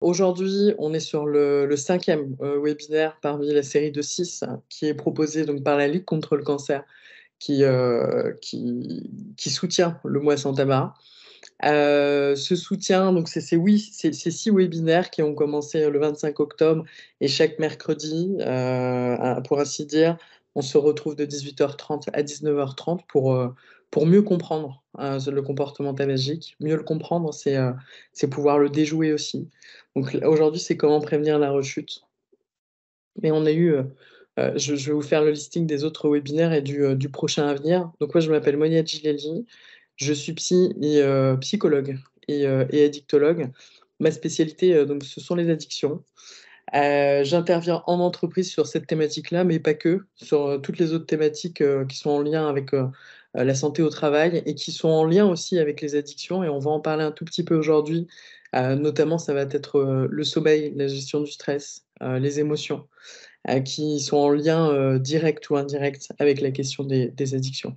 Aujourd'hui, on est sur le, cinquième euh, webinaire parmi la série de six qui est proposé donc, par la Ligue contre le cancer qui, euh, qui, soutient le mois sans tabac. Euh, ce soutien, donc c'est oui, c'est six webinaires qui ont commencé le 25 octobre et chaque mercredi, pour ainsi dire, on se retrouve de 18h30 à 19h30 pour pour mieux comprendre hein, le comportement magique, Mieux le comprendre, c'est euh, c'est pouvoir le déjouer aussi. Donc aujourd'hui, c'est comment prévenir la rechute. Mais on a eu, euh, euh, je, vais vous faire le listing des autres webinaires et du, du prochain à venir. Donc moi, je m'appelle Monia Gileli, je suis psy et, psychologue et, addictologue. Ma spécialité, donc, ce sont les addictions. J'interviens en entreprise sur cette thématique-là, mais pas que, sur toutes les autres thématiques qui sont en lien avec euh, la santé au travail et qui sont en lien aussi avec les addictions. Et on va en parler un tout petit peu aujourd'hui. Euh, notamment, ça va être euh, le sommeil, la gestion du stress, les émotions, qui sont en lien direct ou indirect avec la question des, addictions.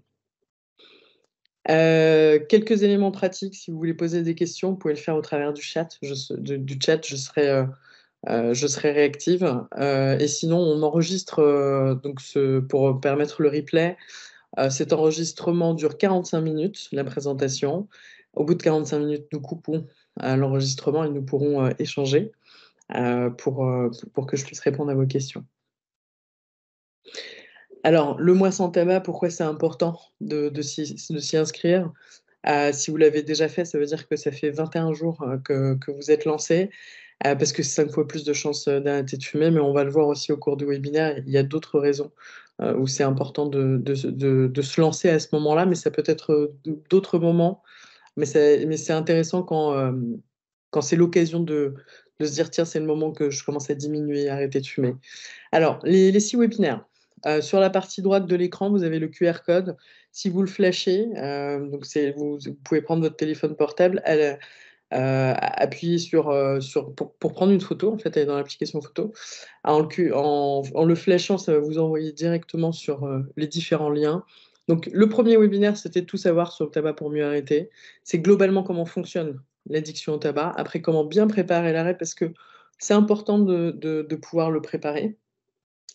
quelques éléments pratiques, si vous voulez poser des questions, vous pouvez le faire au travers du chat. Je, du, chat, je serai, réactive. et sinon, on enregistre donc pour permettre le replay. Euh, cet enregistrement dure 45 minutes, la présentation. Au bout de 45 minutes, nous coupons euh, l'enregistrement et nous pourrons euh, échanger pour, que je puisse répondre à vos questions. Alors, le mois sans tabac, pourquoi c'est important de, s'y inscrire Si vous l'avez déjà fait, ça veut dire que ça fait 21 jours que, vous êtes lancé, parce que c'est 5 fois plus de chances d'arrêter de fumer, mais on va le voir aussi au cours du webinaire, il y a d'autres raisons euh, où c'est important de, de, de, se lancer à ce moment-là, mais ça peut être euh, d'autres moments. Mais c'est intéressant quand, euh, quand c'est l'occasion de, se dire tiens, c'est le moment que je commence à diminuer, arrêter de fumer. Alors, les, les six webinaires. sur la partie droite de l'écran, vous avez le QR code. Si vous le flashez, donc vous, vous, pouvez prendre votre téléphone portable, elle, euh, appuyer sur, euh, sur pour, prendre une photo, en fait, elle dans l'application photo. En, le flashant, ça va vous envoyer directement sur euh, les différents liens. Donc, le premier webinaire, c'était tout savoir sur le tabac pour mieux arrêter. C'est globalement comment fonctionne l'addiction au tabac. Après, comment bien préparer l'arrêt, parce que c'est important de, de pouvoir le préparer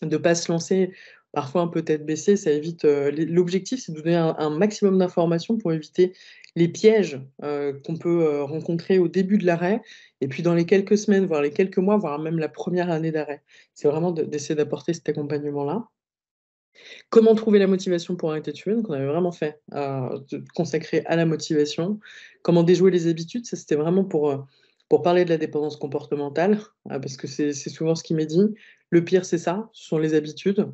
de ne pas se lancer parfois un peu tête baissée. Ça évite. Euh, l'objectif, c'est de donner un, maximum d'informations pour éviter les pièges euh, qu'on peut euh, rencontrer au début de l'arrêt et puis dans les quelques semaines, voire les quelques mois, voire même la première année d'arrêt. C'est vraiment d'essayer d'apporter cet accompagnement-là. Comment trouver la motivation pour arrêter de fumer Donc, on avait vraiment fait consacrer à la motivation. Comment déjouer les habitudes Ça, c'était vraiment pour, pour parler de la dépendance comportementale, parce que c'est souvent ce qui m'est dit. Le pire, c'est ça, ce sont les habitudes.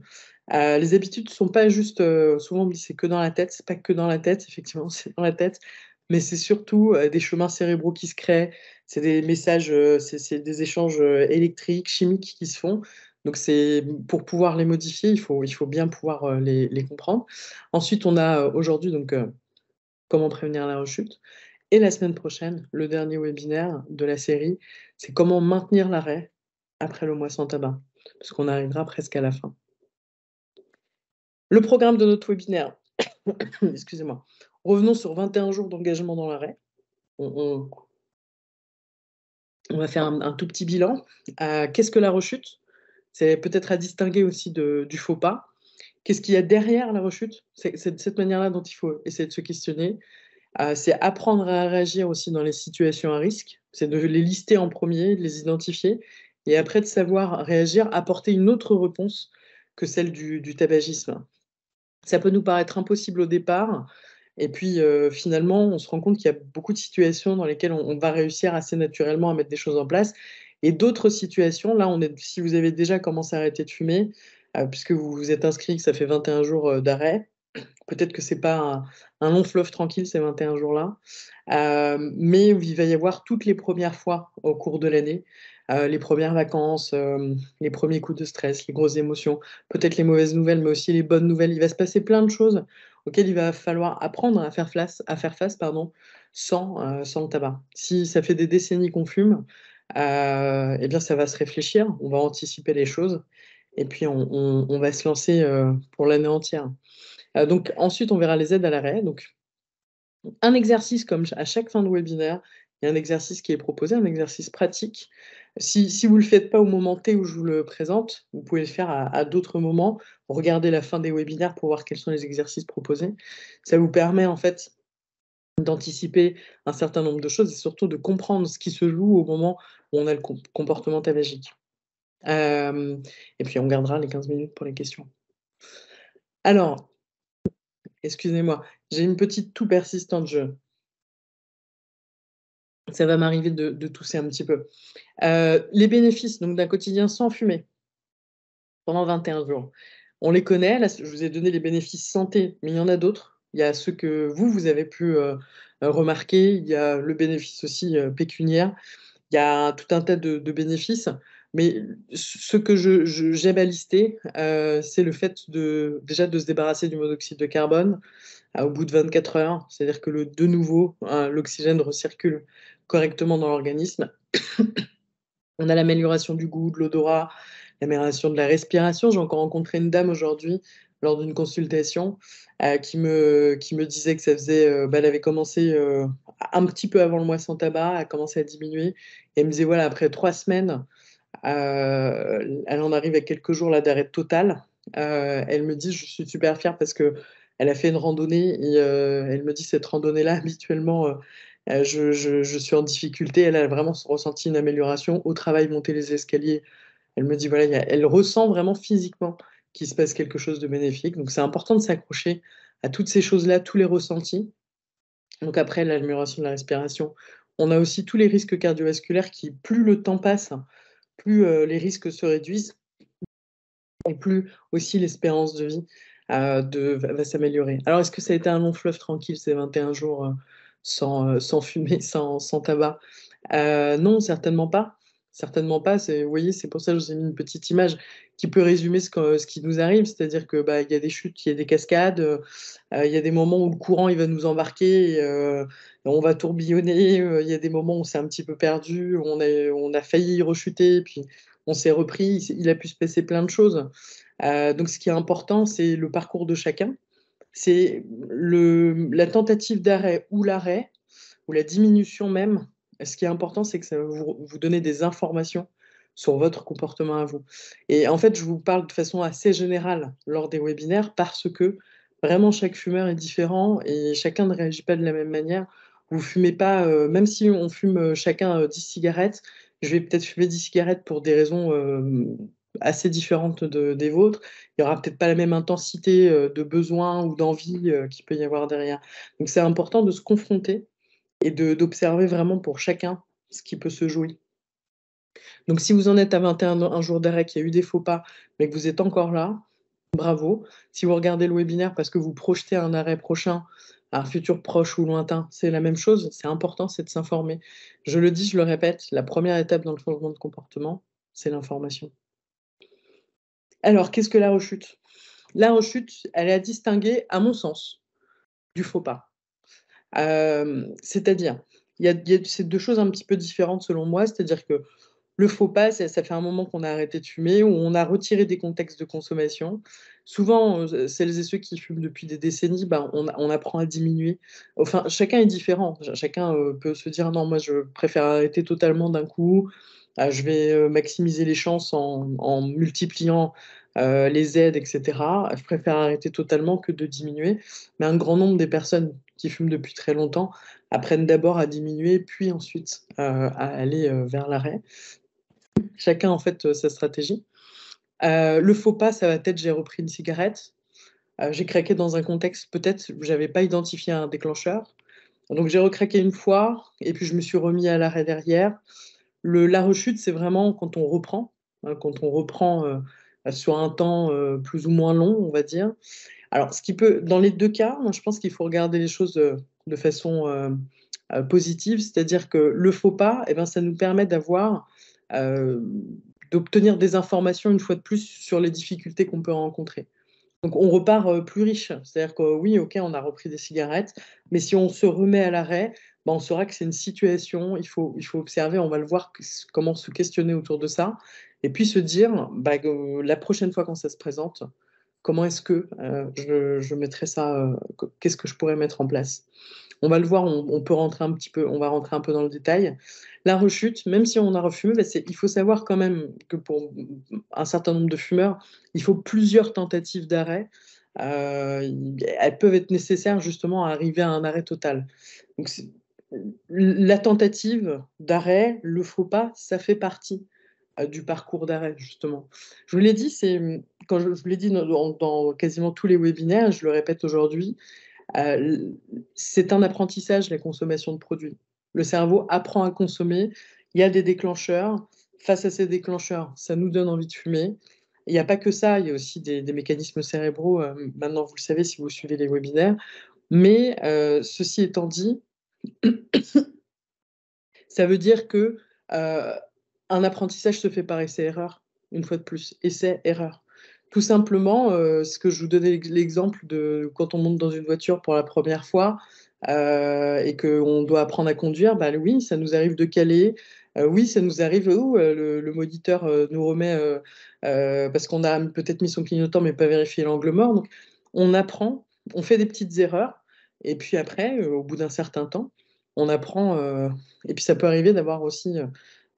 Euh, les habitudes ne sont pas juste, euh, souvent c'est que dans la tête, c'est pas que dans la tête, effectivement c'est dans la tête, mais c'est surtout euh, des chemins cérébraux qui se créent, c'est des messages, c'est des échanges électriques, chimiques qui se font. Donc c'est pour pouvoir les modifier, il faut, il faut bien pouvoir les, les, comprendre. Ensuite, on a aujourd'hui donc comment prévenir la rechute. Et la semaine prochaine, le dernier webinaire de la série, c'est comment maintenir l'arrêt après le mois sans tabac, parce qu'on arrivera presque à la fin. Le programme de notre webinaire, excusez-moi, revenons sur 21 jours d'engagement dans l'arrêt. On, va faire un, tout petit bilan. Euh, qu'est-ce que la rechute C'est peut-être à distinguer aussi du faux pas. Qu'est-ce qu'il y a derrière la rechute C'est de cette manière-là dont il faut essayer de se questionner. Euh, c'est apprendre à réagir aussi dans les situations à risque. C'est de les lister en premier, de les identifier, et après de savoir réagir, apporter une autre réponse que celle du tabagisme. Ça peut nous paraître impossible au départ. Et puis euh, finalement, on se rend compte qu'il y a beaucoup de situations dans lesquelles on, va réussir assez naturellement à mettre des choses en place. Et d'autres situations, là, on est, si vous avez déjà commencé à arrêter de fumer, euh, puisque vous vous êtes inscrit, que ça fait 21 jours euh, d'arrêt, peut-être que ce n'est pas un, long fleuve tranquille ces 21 jours-là, mais il va y avoir toutes les premières fois au cours de l'année euh, les premières vacances, euh, les premiers coups de stress, les grosses émotions, peut-être les mauvaises nouvelles, mais aussi les bonnes nouvelles. Il va se passer plein de choses auxquelles il va falloir apprendre à faire face, à faire face pardon, sans, euh, le tabac. Si ça fait des décennies qu'on fume, eh bien ça va se réfléchir, on va anticiper les choses et puis on, va se lancer pour l'année entière. donc ensuite, on verra les aides à l'arrêt. Donc un exercice comme à chaque fin de webinaire, il y a un exercice qui est proposé, un exercice pratique. Si, vous ne le faites pas au moment T où je vous le présente, vous pouvez le faire à, d'autres moments. Regardez la fin des webinaires pour voir quels sont les exercices proposés. Ça vous permet en fait d'anticiper un certain nombre de choses et surtout de comprendre ce qui se joue au moment où on a le comportement tabagique. Euh, et puis on gardera les 15 minutes pour les questions. Alors, excusez-moi, j'ai une petite toux persistante. Je, ça va m'arriver de, tousser un petit peu. Euh, les bénéfices donc d'un quotidien sans fumée pendant 21 jours. On les connaît, je vous ai donné les bénéfices santé, mais il y en a d'autres. Il y a ceux que vous, vous avez pu euh, remarquer, il y a le bénéfice aussi euh, pécuniaire, il y a tout un tas de bénéfices. Mais ce que j'aime à lister, euh, c'est le fait de déjà de se débarrasser du monoxyde de carbone euh, au bout de 24 heures, c'est-à-dire que le, de nouveau, hein, l'oxygène recircule correctement dans l'organisme. On a l'amélioration du goût, de l'odorat, l'amélioration de la respiration. J'ai encore rencontré une dame aujourd'hui lors d'une consultation euh, qui, me, qui me disait que ça faisait. Bah, elle avait commencé un petit peu avant le mois sans tabac, elle a commencé à diminuer. Et elle me disait voilà, après trois semaines, euh, elle en arrive à quelques jours là d'arrêt total. Euh, elle me dit je suis super fière parce que elle a fait une randonnée et euh, elle me dit cette randonnée là habituellement je, suis en difficulté. Elle a vraiment ressenti une amélioration. Au travail, monter les escaliers, elle me dit voilà, elle ressent vraiment physiquement qu'il se passe quelque chose de bénéfique. Donc c'est important de s'accrocher à toutes ces choses-là, tous les ressentis. Donc après l'amélioration de la respiration, on a aussi tous les risques cardiovasculaires qui, plus le temps passe, plus euh, les risques se réduisent et plus aussi l'espérance de vie euh, va, s'améliorer. Alors, est-ce que ça a été un long fleuve tranquille ces 21 jours euh, sans, fumée, sans tabac Non, certainement pas. Certainement pas. Vous voyez, c'est pour ça que je vous ai mis une petite image qui peut résumer ce, qui nous arrive. C'est-à-dire qu'il bah, y a des chutes, il y a des cascades, euh, il y a des moments où le courant va nous embarquer, euh, on va tourbillonner, euh, il y a des moments où on s'est un petit peu perdu, on a, failli rechuter, puis on s'est repris, il a pu se passer plein de choses. donc ce qui est important, c'est le parcours de chacun. C'est la tentative d'arrêt ou l'arrêt, ou la diminution même ce qui est important, c'est que ça va vous, vous donner des informations sur votre comportement à vous. Et en fait, je vous parle de façon assez générale lors des webinaires parce que vraiment chaque fumeur est différent et chacun ne réagit pas de la même manière. Vous fumez pas, euh, même si on fume euh, chacun 10 euh, cigarettes, je vais peut-être fumer 10 cigarettes pour des raisons assez différentes des vôtres. Il n'y aura peut-être pas la même intensité de besoin ou d'envie qui peut y avoir derrière. Donc c'est important de se confronter et d'observer vraiment pour chacun ce qui peut se jouer. Donc si vous en êtes à 21 jours un jour d'arrêt, qu'il y a eu des faux pas, mais que vous êtes encore là, bravo. Si vous regardez le webinaire parce que vous projetez un arrêt prochain, un futur proche ou lointain, c'est la même chose. C'est important, c'est de s'informer. Je le dis, je le répète, la première étape dans le changement de comportement, c'est l'information. Alors, qu'est-ce que la rechute La rechute, elle est à distinguer, à mon sens, du faux pas. Euh, c'est-à-dire, il y, a, ces deux choses un petit peu différentes selon moi, c'est-à-dire que le faux pas, ça, ça fait un moment qu'on a arrêté de fumer, ou on a retiré des contextes de consommation. Souvent, euh, celles et ceux qui fument depuis des décennies, ben, on, apprend à diminuer. Enfin, chacun est différent. Chacun euh, peut se dire non, moi, je préfère arrêter totalement d'un coup. Ah, je vais maximiser les chances en, multipliant les aides, etc. Je préfère arrêter totalement que de diminuer. Mais un grand nombre des personnes qui fument depuis très longtemps apprennent d'abord à diminuer, puis ensuite euh, à aller euh, vers l'arrêt. Chacun en fait euh, sa stratégie. le faux pas, ça va être j'ai repris une cigarette. j'ai craqué dans un contexte peut-être où j'avais pas identifié un déclencheur. Donc j'ai recraqué une fois et puis je me suis remis à l'arrêt derrière. Le, la rechute, c'est vraiment quand on reprend, hein, quand on reprend sur un temps plus ou moins long, on va dire. Alors, ce qui peut, dans les deux cas, je pense qu'il faut regarder les choses euh, de, façon euh, euh, positive, c'est-à-dire que le faux pas, eh ben, ça nous permet d'avoir, d'obtenir des informations une fois de plus sur les difficultés qu'on peut rencontrer. Donc, on repart plus riche, c'est-à-dire que oui, ok, on a repris des cigarettes, mais si on se remet à l'arrêt, ben, on saura que c'est une situation, il faut, observer, on va le voir, comment se questionner autour de ça, et puis se dire, bah, la prochaine fois quand ça se présente, comment est-ce que euh, je, mettrais ça, euh, qu'est-ce que je pourrais mettre en place. On va le voir, on, peut rentrer un petit peu, on va rentrer un peu dans le détail. La rechute, même si on a refumé, bah, il faut savoir quand même que pour un certain nombre de fumeurs, il faut plusieurs tentatives d'arrêt. Euh, elles peuvent être nécessaires justement à arriver à un arrêt total. Donc la tentative d'arrêt, le faux pas, ça fait partie du parcours d'arrêt, justement. Je vous l'ai dit, c'est hum, quand je, vous l'ai dit dans, quasiment tous les webinaires, je le répète aujourd'hui, euh, c'est un apprentissage la consommation de produits. Le cerveau apprend à consommer. Il y a des déclencheurs. Face à ces déclencheurs, ça nous donne envie de fumer. Il n'y a pas que ça, il y a aussi des, mécanismes cérébraux. Euh, maintenant, vous le savez si vous suivez les webinaires. Mais euh, ceci étant dit, ça veut dire que un apprentissage se fait par essai-erreur, une fois de plus. Essai-erreur. Tout simplement, euh, ce que je vous donnais l'exemple de quand on monte dans une voiture pour la première fois euh, et qu'on doit apprendre à conduire, bah oui, ça nous arrive de caler. Euh, oui, ça nous arrive, euh, où le, le, moniteur nous remet parce qu'on a peut-être mis son clignotant mais pas vérifié l'angle mort. Donc, on apprend, on fait des petites erreurs et puis après, au bout d'un certain temps, on apprend. et puis ça peut arriver d'avoir aussi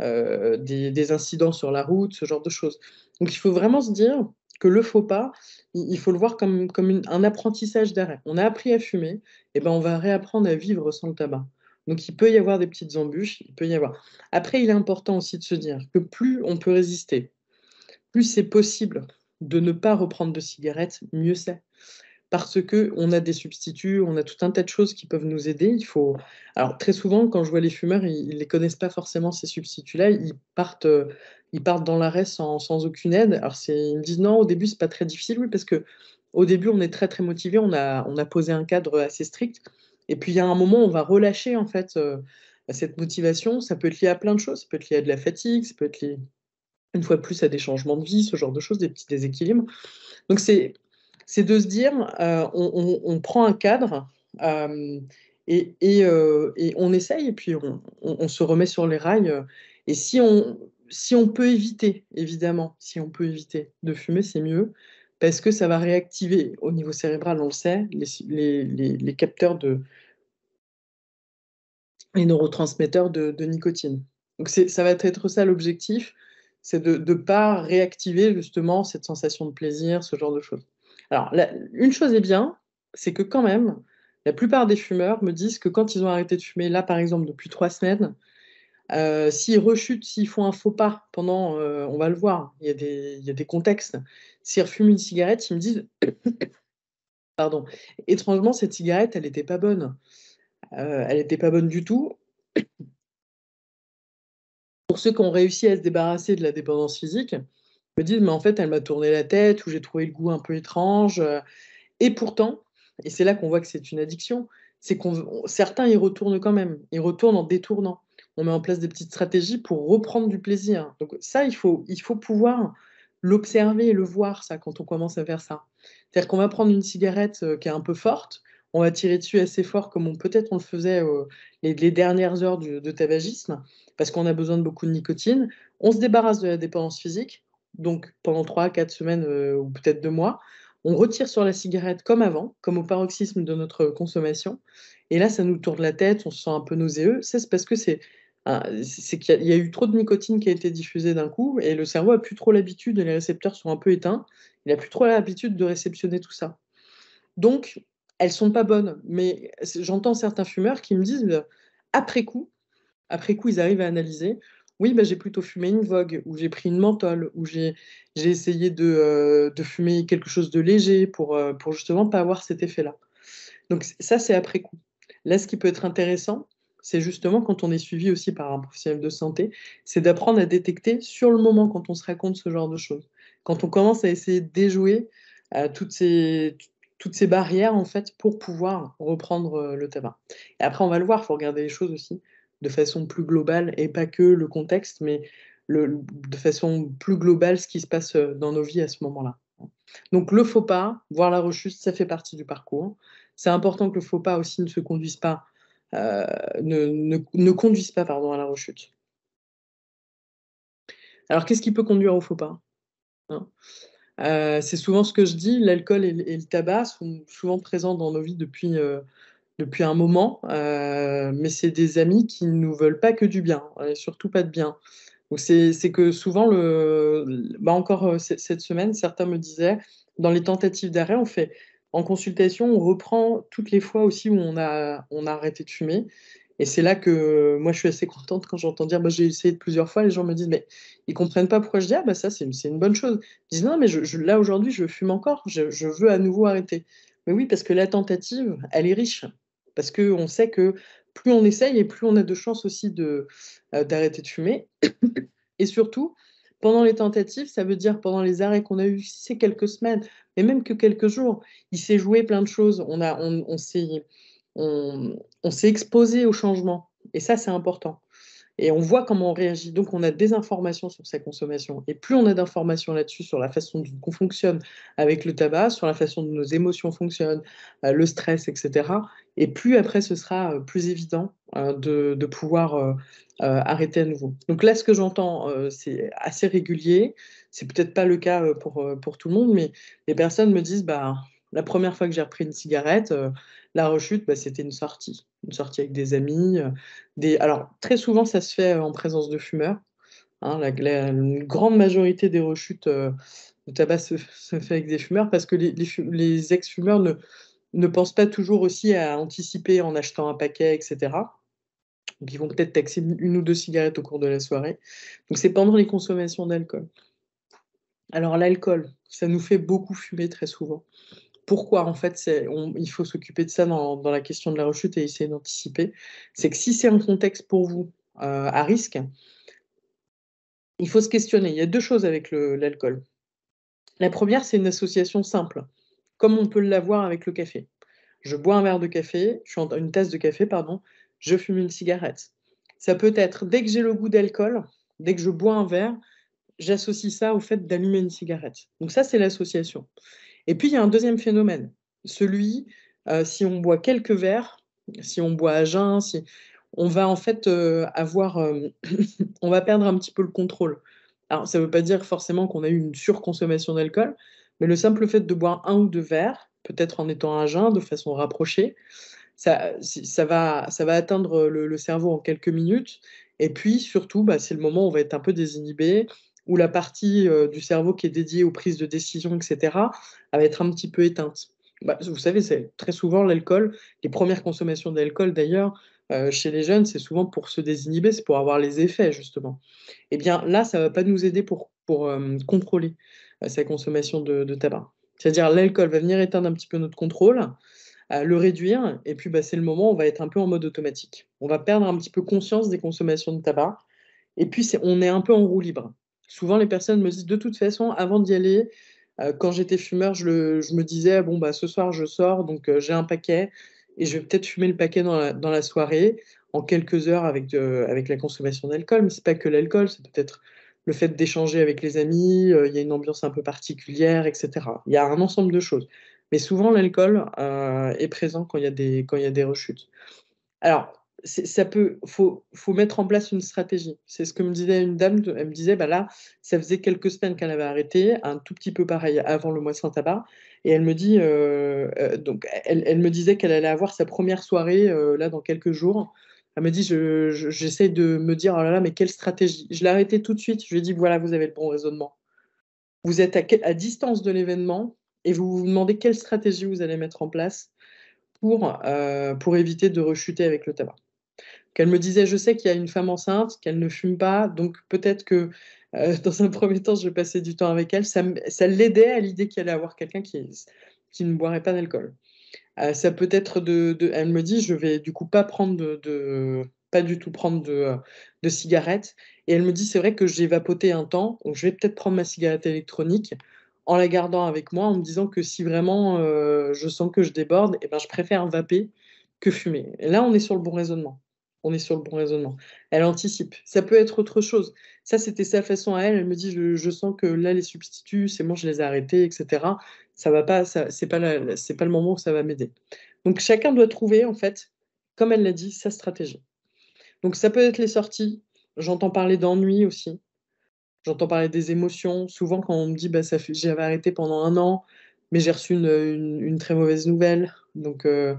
euh, des, incidents sur la route, ce genre de choses. Donc il faut vraiment se dire que le faux pas, il, faut le voir comme, comme un apprentissage d'arrêt. On a appris à fumer, et eh ben on va réapprendre à vivre sans le tabac. Donc il peut y avoir des petites embûches, il peut y avoir. Après, il est important aussi de se dire que plus on peut résister, plus c'est possible de ne pas reprendre de cigarettes, mieux c'est parce que on a des substituts, on a tout un tas de choses qui peuvent nous aider. Il faut, alors très souvent, quand je vois les fumeurs, ils, ne les connaissent pas forcément ces substituts-là. Ils partent, euh, ils partent dans l'arrêt sans, aucune aide. Alors ils me disent non, au début c'est pas très difficile, oui, parce que au début on est très très motivé, on a, on a posé un cadre assez strict, et puis il y a un moment on va relâcher en fait euh, cette motivation. Ça peut être lié à plein de choses, ça peut être lié à de la fatigue, ça peut être lié une fois plus à des changements de vie, ce genre de choses, des petits déséquilibres. Donc c'est c'est de se dire, euh, on, prend un cadre euh, euh, et, on essaye, et puis on, se remet sur les rails. Et si on, peut éviter, évidemment, si on peut éviter de fumer, c'est mieux, parce que ça va réactiver au niveau cérébral, on le sait, les, capteurs de les neurotransmetteurs de, de nicotine. Donc ça va être ça l'objectif, c'est de ne pas réactiver justement cette sensation de plaisir, ce genre de choses. Alors, une chose est bien, c'est que quand même, la plupart des fumeurs me disent que quand ils ont arrêté de fumer, là par exemple depuis trois semaines, euh, s'ils rechutent, s'ils font un faux pas pendant, euh, on va le voir, il y a des, contextes, s'ils refument une cigarette, ils me disent, pardon, étrangement, cette cigarette, elle n'était pas bonne. Euh, elle n'était pas bonne du tout. Pour ceux qui ont réussi à se débarrasser de la dépendance physique, me disent, mais en fait, elle m'a tourné la tête ou j'ai trouvé le goût un peu étrange. Euh. Et pourtant, et c'est là qu'on voit que c'est une addiction, c'est qu'on certains y retournent quand même, ils retournent en détournant. On met en place des petites stratégies pour reprendre du plaisir. Donc ça, il faut, il faut pouvoir l'observer et le voir, ça, quand on commence à faire ça. C'est-à-dire qu'on va prendre une cigarette euh, qui est un peu forte, on va tirer dessus assez fort comme peut-être on le faisait euh, les, dernières heures de tabagisme, parce qu'on a besoin de beaucoup de nicotine. On se débarrasse de la dépendance physique, donc pendant 3 4 semaines euh, ou peut-être 2 mois, on retire sur la cigarette comme avant, comme au paroxysme de notre consommation. Et là, ça nous tourne la tête, on se sent un peu nauséeux. C'est parce que c'est ah, c'est qu'il y, a eu trop de nicotine qui a été diffusée d'un coup et le cerveau a plus trop l'habitude les récepteurs sont un peu éteints. Il a plus trop l'habitude de réceptionner tout ça. Donc, elles sont pas bonnes. Mais j'entends certains fumeurs qui me disent après coup, après coup, ils arrivent à analyser. Oui, bah, j'ai plutôt fumé une Vogue, ou j'ai pris une menthol, ou j'ai essayé euh, de, fumer quelque chose de léger pour, euh, pour justement pas avoir cet effet-là. Donc ça, c'est après coup. Là, ce qui peut être intéressant, c'est justement quand on est suivi aussi par un professionnel de santé, c'est d'apprendre à détecter sur le moment quand on se raconte ce genre de choses. Quand on commence à essayer de déjouer euh, toutes ces, toutes ces barrières en fait pour pouvoir reprendre le tabac. Et après, on va le voir, il faut regarder les choses aussi façon plus globale et pas que le contexte, mais de façon plus globale ce qui se passe euh, dans nos vies à ce moment-là. Donc le faux pas, voir la rechute, ça fait partie du parcours. C'est important que le faux pas aussi ne se conduise pas, euh, ne, ne, conduise pas pardon, à la rechute. Alors qu'est-ce qui peut conduire au faux pas hein euh, C'est souvent ce que je dis, l'alcool et, le tabac sont souvent présents dans nos vies depuis, depuis un moment, euh, mais c'est des amis qui ne nous veulent pas que du bien, euh, surtout pas de bien. c'est que souvent, le, bah encore euh, cette semaine, certains me disaient, dans les tentatives d'arrêt, on fait en consultation, on reprend toutes les fois aussi où on a, on a arrêté de fumer. Et c'est là que moi je suis assez contente quand j'entends dire, moi bah, j'ai essayé plusieurs fois, les gens me disent, mais ils comprennent pas pourquoi je dis, ah bah ça c'est une bonne chose. Ils disent, non mais je, là aujourd'hui je fume encore, je veux à nouveau arrêter. Mais oui, parce que la tentative, elle est riche parce qu'on sait que plus on essaye et plus on a de chances aussi de, euh, d'arrêter de fumer. et surtout, pendant les tentatives, ça veut dire pendant les arrêts qu'on a eu ces quelques semaines, mais même que quelques jours, il s'est joué plein de choses, on, a, on, on s'est, on, on s'est exposé au changement. Et ça, c'est important. Et on voit comment on réagit. Donc, on a des informations sur sa consommation. Et plus on a d'informations là-dessus, sur la façon dont on fonctionne avec le tabac, sur la façon dont nos émotions fonctionnent, euh, le stress, etc., et plus après, ce sera euh, plus évident euh, de, pouvoir euh, arrêter à nouveau. Donc là, ce que j'entends, c'est assez régulier. C'est peut-être pas le cas pour, pour tout le monde, mais les personnes me disent, bah, la première fois que j'ai repris une cigarette, la rechute, bah, c'était une sortie. Une sortie avec des amis. des... Alors, très souvent, ça se fait en présence de fumeurs. Hein. la, une grande majorité des rechutes de tabac se, se, fait avec des fumeurs parce que les ex-fumeurs ne, ne pensent pas toujours aussi à anticiper en achetant un paquet, etc. Donc, ils vont peut-être taxer une ou deux cigarettes au cours de la soirée. Donc, c'est pendant les consommations d'alcool. Alors, l'alcool, ça nous fait beaucoup fumer très souvent. Pourquoi, en fait, il faut s'occuper de ça dans, la question de la rechute et essayer d'anticiper C'est que si c'est un contexte pour vous euh, à risque, il faut se questionner. Il y a deux choses avec l'alcool. La première, c'est une association simple comme on peut l'avoir avec le café. Je bois un verre de café, je suis une tasse de café, pardon, je fume une cigarette. Ça peut être dès que j'ai le goût d'alcool, dès que je bois un verre, j'associe ça au fait d'allumer une cigarette. Donc ça, c'est l'association. Et puis, il y a un deuxième phénomène, celui, euh, si on boit quelques verres, si on boit à jeun, si on va en fait euh, avoir, euh, on va perdre un petit peu le contrôle. Alors, ça ne veut pas dire forcément qu'on a eu une surconsommation d'alcool, mais le simple fait de boire un ou deux verres, peut-être en étant à jeun, de façon rapprochée, ça, ça, va, ça va atteindre le, cerveau en quelques minutes. Et puis, surtout, bah, c'est le moment où on va être un peu désinhibé, où la partie euh, du cerveau qui est dédiée aux prises de décision, etc., va être un petit peu éteinte. Bah, vous savez, c'est très souvent l'alcool, les premières consommations d'alcool d'ailleurs, euh, chez les jeunes, c'est souvent pour se désinhiber, c'est pour avoir les effets justement. Eh bien là, ça ne va pas nous aider pour, euh, contrôler sa consommation de, tabac. C'est-à-dire l'alcool va venir éteindre un petit peu notre contrôle, euh, le réduire, et puis bah, c'est le moment où on va être un peu en mode automatique. On va perdre un petit peu conscience des consommations de tabac, et puis on est un peu en roue libre. Souvent les personnes me disent de toute façon, avant d'y aller, euh, quand j'étais fumeur, je, je, me disais, bon, bah, ce soir je sors, donc euh, j'ai un paquet, et je vais peut-être fumer le paquet dans la, soirée en quelques heures avec, avec la consommation d'alcool. Mais c'est pas que l'alcool, c'est peut-être le fait d'échanger avec les amis, euh, il y a une ambiance un peu particulière, etc. Il y a un ensemble de choses. Mais souvent, l'alcool euh, est présent quand il y a des, quand y a des rechutes. Alors, ça peut, faut, mettre en place une stratégie. C'est ce que me disait une dame. Elle me disait, bah là, ça faisait quelques semaines qu'elle avait arrêté, un tout petit peu pareil avant le mois sans tabac. Et elle me dit, euh, donc, elle, me disait qu'elle allait avoir sa première soirée là dans quelques jours. Elle me dit, j'essaie de me dire, oh là là, mais quelle stratégie Je l'ai tout de suite. Je lui ai dit, voilà, vous avez le bon raisonnement. Vous êtes à, distance de l'événement et vous vous demandez quelle stratégie vous allez mettre en place euh, pour, éviter de rechuter avec le tabac. Qu'elle me disait, je sais qu'il y a une femme enceinte, qu'elle ne fume pas, donc peut-être que euh, dans un premier temps, je vais passer du temps avec elle. Ça, l'aidait à l'idée qu'il allait avoir quelqu'un qui ne boirait pas d'alcool. Euh, ça peut être de, Elle me dit, je vais du coup pas prendre de. pas du tout prendre de, de cigarettes. Et elle me dit, c'est vrai que j'ai vapoté un temps, donc je vais peut-être prendre ma cigarette électronique en la gardant avec moi, en me disant que si vraiment euh, je sens que je déborde, et eh ben, je préfère vaper que fumer. Et là, on est sur le bon raisonnement on est sur le bon raisonnement. Elle anticipe. Ça peut être autre chose. Ça, c'était sa façon à elle. Elle me dit, je, sens que là, les substituts, c'est moi, je les ai arrêtés, etc. Ça va pas, c'est pas, pas le moment où ça va m'aider. Donc, chacun doit trouver, en fait, comme elle l'a dit, sa stratégie. Donc, ça peut être les sorties. J'entends parler d'ennui aussi. J'entends parler des émotions. Souvent, quand on me dit, bah, j'avais arrêté pendant un an, mais j'ai reçu une, très mauvaise nouvelle. Donc, euh,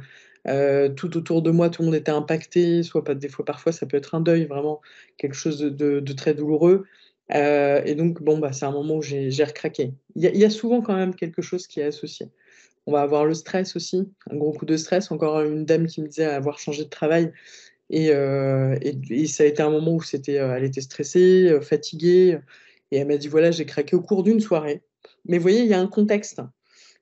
euh, tout autour de moi, tout le monde était impacté, soit pas des fois, parfois, ça peut être un deuil, vraiment quelque chose de, très douloureux. Euh, et donc, bon, bah, c'est un moment où j'ai recraqué. Il y, a souvent quand même quelque chose qui est associé. On va avoir le stress aussi, un gros coup de stress. Encore une dame qui me disait avoir changé de travail. Et, euh, ça a été un moment où c'était, elle était stressée, fatiguée. Et elle m'a dit voilà, j'ai craqué au cours d'une soirée. Mais vous voyez, il y a un contexte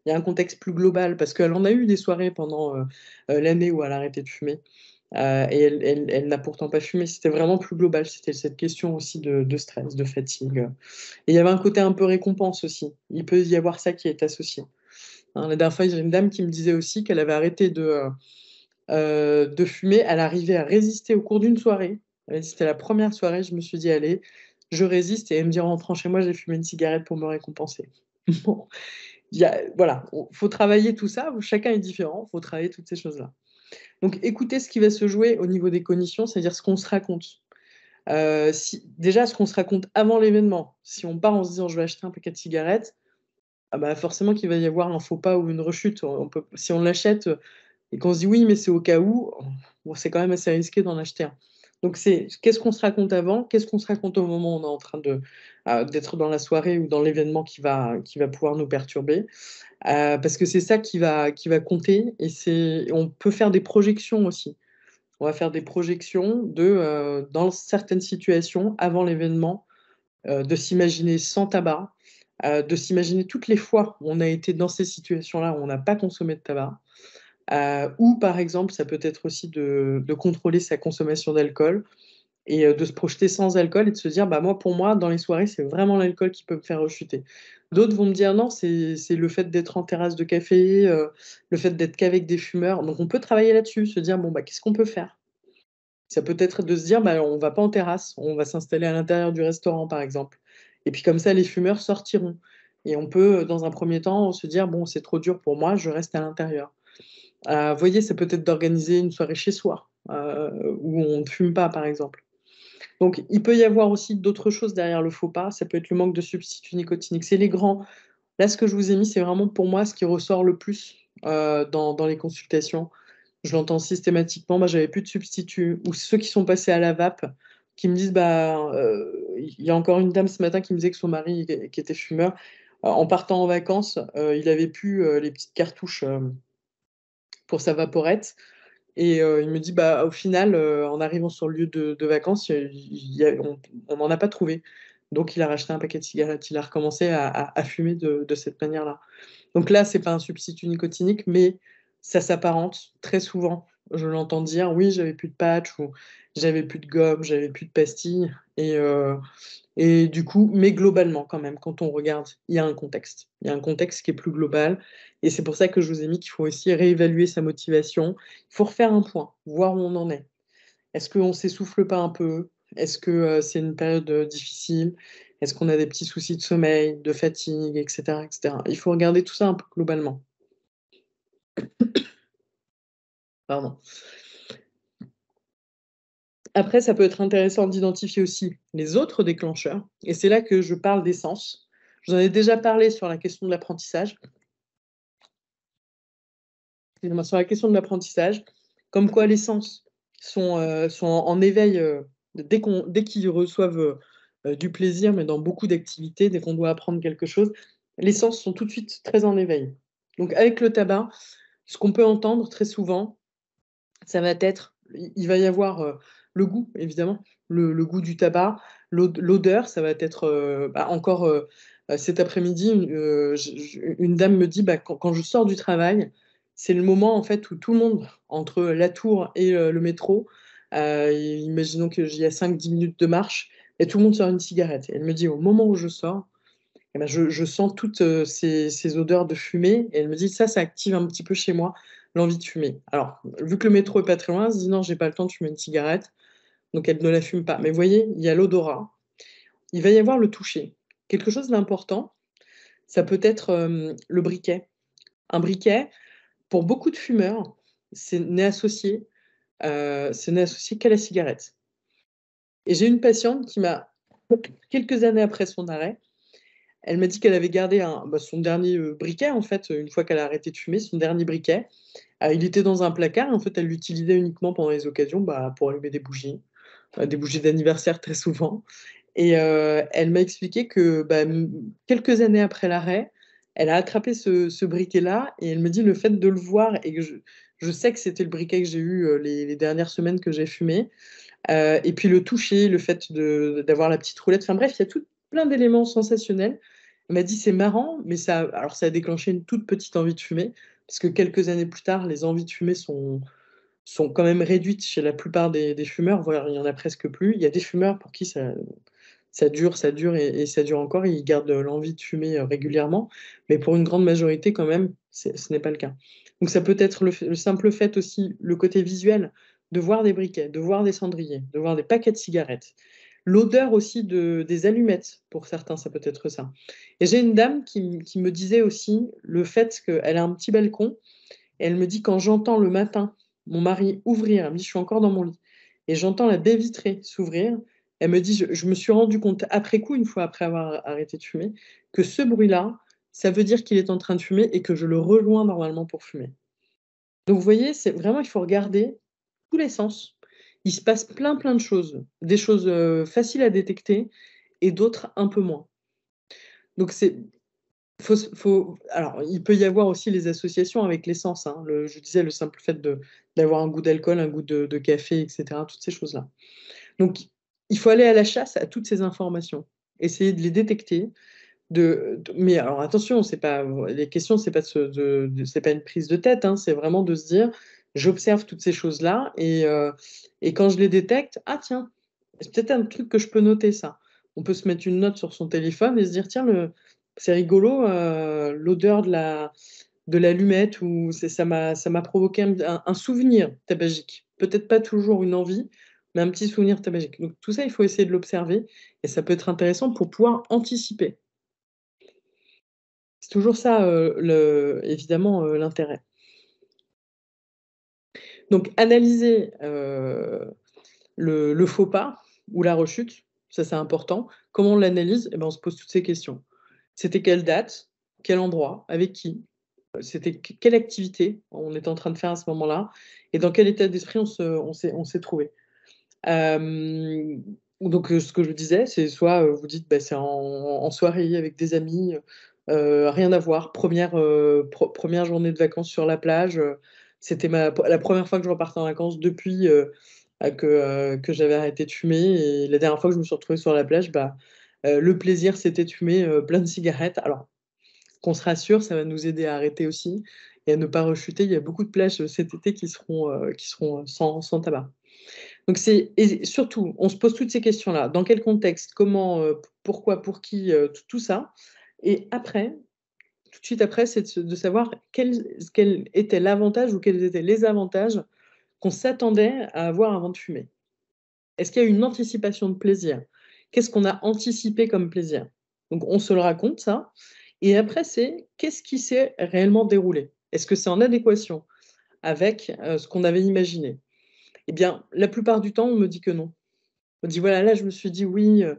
il y a un contexte plus global parce qu'elle en a eu des soirées pendant euh, euh, l'année où elle a arrêté de fumer. Euh, et elle, n'a pourtant pas fumé. C'était vraiment plus global. C'était cette question aussi de, stress, de fatigue. Et il y avait un côté un peu récompense aussi. Il peut y avoir ça qui est associé. Hein, la dernière fois, j'ai une dame qui me disait aussi qu'elle avait arrêté de, de fumer. Elle arrivait à résister au cours d'une soirée. C'était la première soirée. Je me suis dit, allez, je résiste. Et elle me dit, en rentrant chez moi, j'ai fumé une cigarette pour me récompenser. y a, voilà, faut travailler tout ça. Chacun est différent. Faut travailler toutes ces choses-là. Donc, écoutez ce qui va se jouer au niveau des conditions, c'est-à-dire ce qu'on se raconte. Euh, si, déjà, ce qu'on se raconte avant l'événement. Si on part en se disant je vais acheter un paquet de cigarettes, ah bah forcément qu'il va y avoir un faux pas ou une rechute. On peut, si on l'achète et qu'on se dit oui, mais c'est au cas où, c'est quand même assez risqué d'en acheter un. Donc c'est qu'est-ce qu'on se raconte avant, qu'est-ce qu'on se raconte au moment où on est en train euh, d'être dans la soirée ou dans l'événement qui va qui va pouvoir nous perturber, euh, parce que c'est ça qui va compter et on peut faire des projections aussi. On va faire des projections de euh, dans certaines situations avant l'événement de s'imaginer sans tabac, de s'imaginer toutes les fois où on a été dans ces situations-là où on n'a pas consommé de tabac. Euh, ou par exemple, ça peut être aussi de, contrôler sa consommation d'alcool et euh, de se projeter sans alcool et de se dire, bah moi, pour moi, dans les soirées, c'est vraiment l'alcool qui peut me faire rechuter. D'autres vont me dire, non, c'est le fait d'être en terrasse de café, euh, le fait d'être qu'avec des fumeurs. Donc on peut travailler là-dessus, se dire, bon, bah, qu'est-ce qu'on peut faire ça peut être de se dire, bah, on va pas en terrasse, on va s'installer à l'intérieur du restaurant, par exemple. Et puis comme ça, les fumeurs sortiront. Et on peut, dans un premier temps, se dire, bon, c'est trop dur pour moi, je reste à l'intérieur. Vous euh, voyez, c'est peut-être d'organiser une soirée chez soi, euh, où on ne fume pas, par exemple. Donc, il peut y avoir aussi d'autres choses derrière le faux pas. Ça peut être le manque de substituts nicotiniques. C'est les grands. Là, ce que je vous ai mis, c'est vraiment pour moi ce qui ressort le plus euh, dans, les consultations. Je l'entends systématiquement. Bah, j'avais plus de substituts. Ou ceux qui sont passés à la vape, qui me disent bah, il y a encore une dame ce matin qui me disait que son mari, qui était fumeur, en partant en vacances, il avait plus les petites cartouches pour sa vaporette. Et euh, il me dit, bah, au final, euh, en arrivant sur le lieu de, vacances, euh, on n'en a pas trouvé. Donc, il a racheté un paquet de cigarettes. Il a recommencé à, fumer de cette manière-là. Donc là, c'est pas un substitut nicotinique, mais ça s'apparente très souvent je l'entends dire oui, j'avais plus de patch ou j'avais plus de gomme, j'avais plus de pastilles. Et, euh, et du coup, mais globalement, quand même, quand on regarde, il y a un contexte. Il y a un contexte qui est plus global. Et c'est pour ça que je vous ai mis qu'il faut aussi réévaluer sa motivation. Il faut refaire un point, voir où on en est. Est-ce qu'on ne s'essouffle pas un peu Est-ce que euh, c'est une période euh, difficile Est-ce qu'on a des petits soucis de sommeil, de fatigue, etc. etc. Il faut regarder tout ça un peu globalement. Pardon. Après, ça peut être intéressant d'identifier aussi les autres déclencheurs, et c'est là que je parle des sens. Je vous en ai déjà parlé sur la question de l'apprentissage. Sur la question de l'apprentissage, comme quoi les sens sont, euh, en, éveil euh, dès qu'ils reçoivent euh, du plaisir, mais dans beaucoup d'activités, dès qu'on doit apprendre quelque chose, les sens sont tout de suite très en éveil. Donc avec le tabac, ce qu'on peut entendre très souvent, ça va être, il va y avoir euh, le goût, évidemment, le, goût du tabac, l'odeur, ça va être euh, bah, encore euh, cet après-midi, une, dame me dit bah, quand, je sors du travail, c'est le moment en fait où tout le monde, entre la tour et le métro, imaginons que j'y a 5-10 minutes de marche, et tout le monde sort une cigarette. elle me dit au moment où je sors, eh ben, je, sens toutes ces, odeurs de fumée, elle me dit ça, ça active un petit peu chez moi l'envie de fumer. Alors, vu que le métro est pas très loin, elle se dit non, j'ai pas le temps de fumer une cigarette, donc elle ne la fume pas. Mais vous voyez, il y a l'odorat, il va y avoir le toucher. Quelque chose d'important, ça peut être euh, le briquet. Un briquet, pour beaucoup de fumeurs, c'est n'est associé, euh, n'est associé qu'à la cigarette. Et j'ai une patiente qui m'a, quelques années après son arrêt, elle m'a dit qu'elle avait gardé bah, son dernier euh, briquet, en fait, une fois qu'elle a arrêté de fumer, son dernier briquet. Ah, il était dans un placard, en fait, elle l'utilisait uniquement pendant les occasions bah, pour allumer des bougies, euh, des bougies d'anniversaire très souvent. Et euh, elle m'a expliqué que bah, quelques années après l'arrêt, elle a attrapé ce, briquet-là et elle me dit le fait de le voir et que je, sais que c'était le briquet que j'ai eu les, dernières semaines que j'ai fumé. et puis le toucher, le fait d'avoir la petite roulette. Enfin bref, il y a tout, plein d'éléments sensationnels. Elle m'a dit c'est marrant, mais ça, alors ça a déclenché une toute petite envie de fumer, parce que quelques années plus tard, les envies de fumer sont, sont quand même réduites chez la plupart des, fumeurs, voire il n'y en a presque plus. Il y a des fumeurs pour qui ça, dure, ça dure et, ça dure encore, ils gardent l'envie de fumer euh, régulièrement, mais pour une grande majorité quand même, ce n'est pas le cas. Donc ça peut être le, simple fait aussi, le côté visuel, de voir des briquets, de voir des cendriers, de voir des paquets de cigarettes, l'odeur aussi de, des allumettes, pour certains, ça peut être ça. Et j'ai une dame qui, me disait aussi le fait qu'elle a un petit balcon, elle me dit quand j'entends le matin mon mari ouvrir, elle me dit je suis encore dans mon lit, et j'entends la baie vitrée s'ouvrir, elle me dit je, me suis rendu compte après coup, une fois après avoir arrêté de fumer, que ce bruit-là, ça veut dire qu'il est en train de fumer et que je le rejoins normalement pour fumer. Donc vous voyez, c'est vraiment, il faut regarder tous les sens il se passe plein plein de choses, des choses euh, faciles à détecter et d'autres un peu moins. Donc c'est faut, alors, il peut y avoir aussi les associations avec l'essence. Hein, je disais le simple fait d'avoir un goût d'alcool, un goût de, café, etc. Toutes ces choses-là. Donc, il faut aller à la chasse à toutes ces informations, essayer de les détecter. De, mais alors attention, c'est pas les questions, c'est pas c'est pas une prise de tête. Hein, c'est vraiment de se dire, J'observe toutes ces choses-là euh, et, quand je les détecte, ah tiens, c'est peut-être un truc que je peux noter ça. On peut se mettre une note sur son téléphone et se dire tiens, c'est rigolo, euh, l'odeur de la de l'allumette ou ça m'a ça m'a provoqué un, souvenir tabagique. Peut-être pas toujours une envie, mais un petit souvenir tabagique. Donc tout ça, il faut essayer de l'observer et ça peut être intéressant pour pouvoir anticiper. C'est toujours ça, euh, évidemment, l'intérêt. Donc analyser euh, le, faux pas ou la rechute, ça c'est important. Comment on l'analyse eh ben, On se pose toutes ces questions. C'était quelle date Quel endroit Avec qui C'était quelle activité on était en train de faire à ce moment-là Et dans quel état d'esprit on, s'est, trouvé euh, donc, ce que je disais, c'est soit euh, vous dites bah, c'est en, soirée avec des amis, rien à voir, première journée de vacances sur la plage, c'était la première fois que je repartais en vacances depuis euh, que, euh, que j'avais arrêté de fumer. Et la dernière fois que je me suis retrouvée sur la plage, bah, euh, le plaisir, c'était de fumer plein de cigarettes. Alors, qu'on se rassure, ça va nous aider à arrêter aussi et à ne pas rechuter. Il y a beaucoup de plages cet été qui seront, qui seront sans, sans tabac. Donc c'est surtout, on se pose toutes ces questions-là. Dans quel contexte Comment Pourquoi Pour qui Tout ça. Et après, tout de suite après, c'est de, savoir quel, était l'avantage ou quels étaient les avantages qu'on s'attendait à avoir avant de fumer. Est-ce qu'il y a une anticipation de plaisir Qu'est-ce qu'on a anticipé comme plaisir Donc on se le raconte ça. Et après, c'est qu'est-ce qui s'est réellement déroulé Est-ce que c'est en adéquation avec euh, ce qu'on avait imaginé Eh bien, la plupart du temps, on me dit que non. On dit, voilà, là, je me suis dit, oui, euh,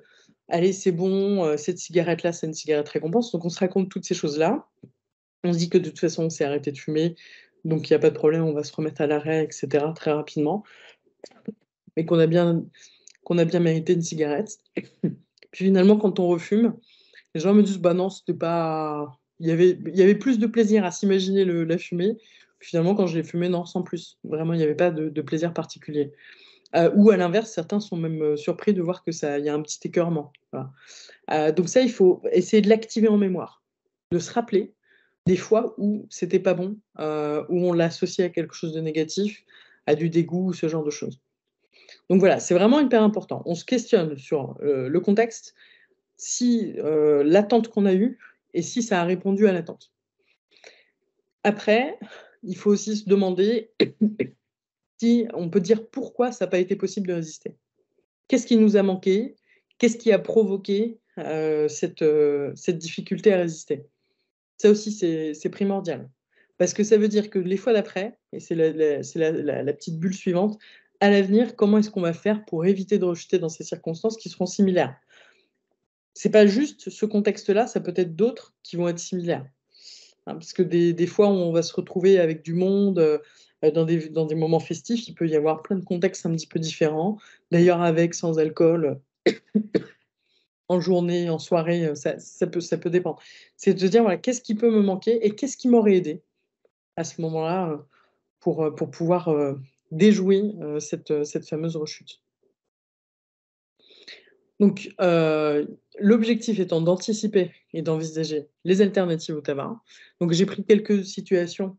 allez, c'est bon, euh, cette cigarette-là, c'est une cigarette récompense. Donc on se raconte toutes ces choses-là. On se dit que de toute façon, on s'est arrêté de fumer, donc il n'y a pas de problème, on va se remettre à l'arrêt, etc., très rapidement. Mais qu'on a bien qu'on a bien mérité une cigarette. Puis finalement, quand on refume, les gens me disent bah non, c'était pas. Il y avait, plus de plaisir à s'imaginer la fumée. finalement, quand je l'ai fumée, non, sans plus. Vraiment, il n'y avait pas de plaisir particulier. Euh, ou à l'inverse, certains sont même euh, surpris de voir que ça, y a un petit écœurement. Euh, donc ça, il faut essayer de l'activer en mémoire, de se rappeler des fois où c'était pas bon, où on associé à quelque chose de négatif, à du dégoût, ce genre de choses. Donc voilà, c'est vraiment hyper important. On se questionne sur le contexte, si l'attente qu'on a eue et si ça a répondu à l'attente. Après, il faut aussi se demander on peut dire pourquoi ça n'a pas été possible de résister. Qu'est-ce qui nous a manqué Qu'est-ce qui a provoqué euh, euh, cette, difficulté à résister Ça aussi, c'est primordial. Parce que ça veut dire que les fois d'après, et c'est la, petite bulle suivante, à l'avenir, comment est-ce qu'on va faire pour éviter de rejeter dans ces circonstances qui seront similaires C'est pas juste ce contexte-là, ça peut être d'autres qui vont être similaires. Hein, parce que des, fois, on va se retrouver avec du monde. Euh, euh, dans des, moments festifs, il peut y avoir plein de contextes un petit peu différents. D'ailleurs, avec, sans alcool, en journée, en soirée, euh, ça, peut, dépendre. C'est de dire, qu'est-ce qui peut me manquer et qu'est-ce qui m'aurait aidé à ce moment-là euh, pour, pouvoir déjouer cette, fameuse rechute. Donc, l'objectif étant d'anticiper et d'envisager les alternatives au tabac. Donc, j'ai pris quelques situations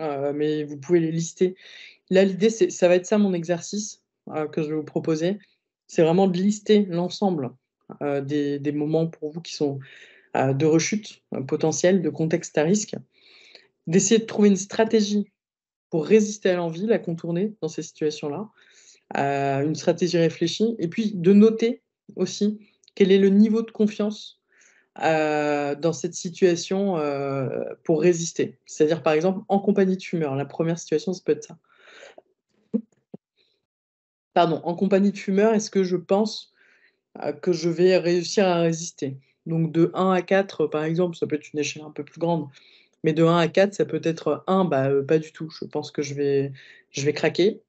euh, mais vous pouvez les lister. Là, l'idée, ça va être ça mon exercice euh, que je vais vous proposer. C'est vraiment de lister l'ensemble euh, des, des, moments pour vous qui sont de rechute potentielle, de contexte à risque. D'essayer de trouver une stratégie pour résister à l'envie, la contourner dans ces situations-là. une stratégie réfléchie. Et puis de noter aussi quel est le niveau de confiance euh, dans cette situation euh, pour résister. C'est-à-dire, par exemple, en compagnie de fumeurs. La première situation, ça peut être ça. Pardon, en compagnie de fumeur, est-ce que je pense euh, que je vais réussir à résister Donc, de 1 à 4, par exemple, ça peut être une échelle un peu plus grande. Mais de 1 à 4, ça peut être 1, bah, pas du tout. Je pense que je vais, je vais craquer.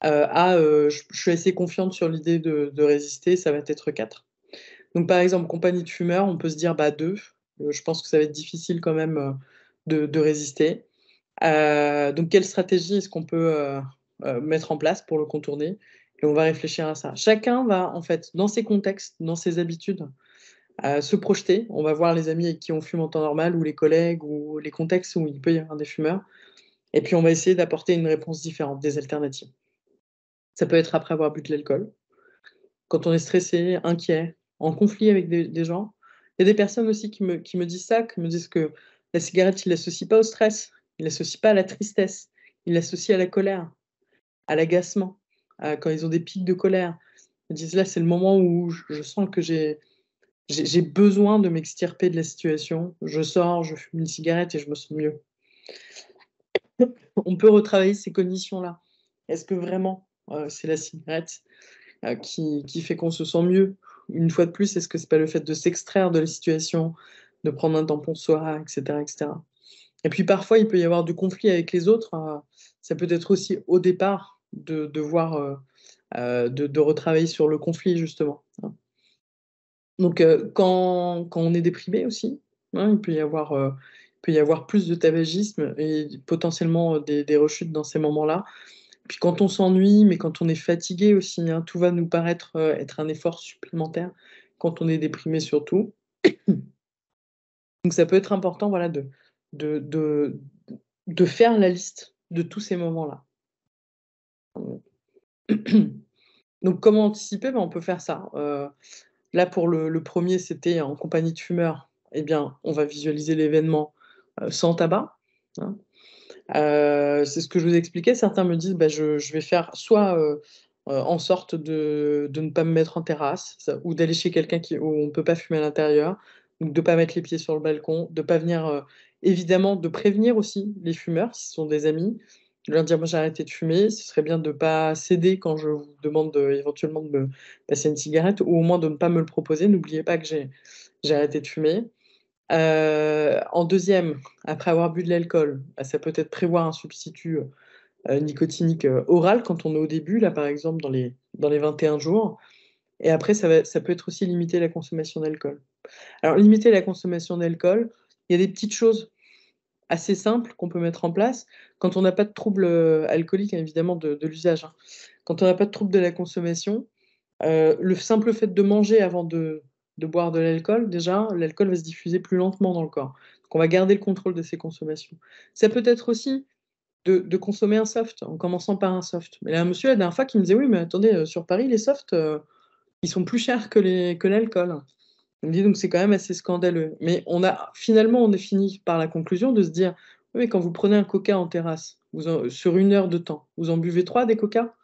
à, je, suis assez confiante sur l'idée de résister, ça va être 4. Donc, par exemple, compagnie de fumeurs, on peut se dire bah, deux. Euh, je pense que ça va être difficile quand même euh, de, résister. Euh, donc, quelle stratégie est-ce qu'on peut mettre en place pour le contourner Et on va réfléchir à ça. Chacun va, en fait, dans ses contextes, dans ses habitudes, se projeter. On va voir les amis avec qui on fume en temps normal ou les collègues ou les contextes où il peut y avoir des fumeurs. Et puis, on va essayer d'apporter une réponse différente, des alternatives. Ça peut être après avoir bu de l'alcool, quand on est stressé, inquiet, en conflit avec des, gens. Il y a des personnes aussi qui me, disent ça, qui me disent que la cigarette, il ne l'associe pas au stress, il ne l'associe pas à la tristesse, il l'associe à la colère, à l'agacement, quand ils ont des pics de colère. Ils disent là, c'est le moment où je, sens que j'ai besoin de m'extirper de la situation. Je sors, je fume une cigarette et je me sens mieux. On peut retravailler ces conditions-là. Est-ce que vraiment euh, c'est la cigarette euh, qui, fait qu'on se sent mieux une fois de plus, est-ce que c'est pas le fait de s'extraire de la situation, de prendre un tampon soir, etc., etc. Et puis parfois, il peut y avoir du conflit avec les autres. Euh, ça peut être aussi au départ de, voir, euh, euh, de, retravailler sur le conflit, justement. Hein. Donc, quand, quand on est déprimé aussi, hein, il, peut y avoir, peut y avoir plus de tabagisme et potentiellement des rechutes dans ces moments-là puis quand on s'ennuie, mais quand on est fatigué aussi, hein, tout va nous paraître euh, être un effort supplémentaire quand on est déprimé surtout. Donc ça peut être important voilà, de, de, de, faire la liste de tous ces moments-là. Donc comment anticiper ben, On peut faire ça. Euh, là pour le, premier, c'était en compagnie de fumeurs. Eh bien, on va visualiser l'événement euh, sans tabac. Hein. Euh, c'est ce que je vous expliquais. Certains me disent bah, je, vais faire soit euh, euh, en sorte de, ne pas me mettre en terrasse, ou d'aller chez quelqu'un où on ne peut pas fumer à l'intérieur, donc de ne pas mettre les pieds sur le balcon, de ne pas venir, évidemment, de prévenir aussi les fumeurs, si ce sont des amis, de leur dire moi j'ai arrêté de fumer, ce serait bien de ne pas céder quand je vous demande éventuellement de me passer une cigarette, ou au moins de ne pas me le proposer. N'oubliez pas que j'ai arrêté de fumer. Euh, en deuxième, après avoir bu de l'alcool, bah, ça peut être prévoir un substitut euh, nicotinique euh, oral quand on est au début, là par exemple dans les, dans les 21 jours. Et après, ça, ça peut être aussi limiter la consommation d'alcool. Alors, limiter la consommation d'alcool, il y a des petites choses assez simples qu'on peut mettre en place quand on n'a pas de trouble alcoolique, hein, évidemment, de, l'usage. Hein. Quand on n'a pas de trouble de la consommation, le simple fait de manger avant de, de boire de l'alcool, déjà, l'alcool va se diffuser plus lentement dans le corps. Donc on va garder le contrôle de ces consommations. Ça peut être aussi de, consommer un soft, en commençant par un soft. Mais là, un monsieur, la dernière fois, qui me disait, oui, mais attendez, euh, sur Paris, les softs, euh, ils sont plus chers que l'alcool. Que on me dit donc c'est quand même assez scandaleux. Mais on a finalement on est fini par la conclusion de se dire oui mais quand vous prenez un coca en terrasse, sur une heure de temps, vous en buvez trois des coca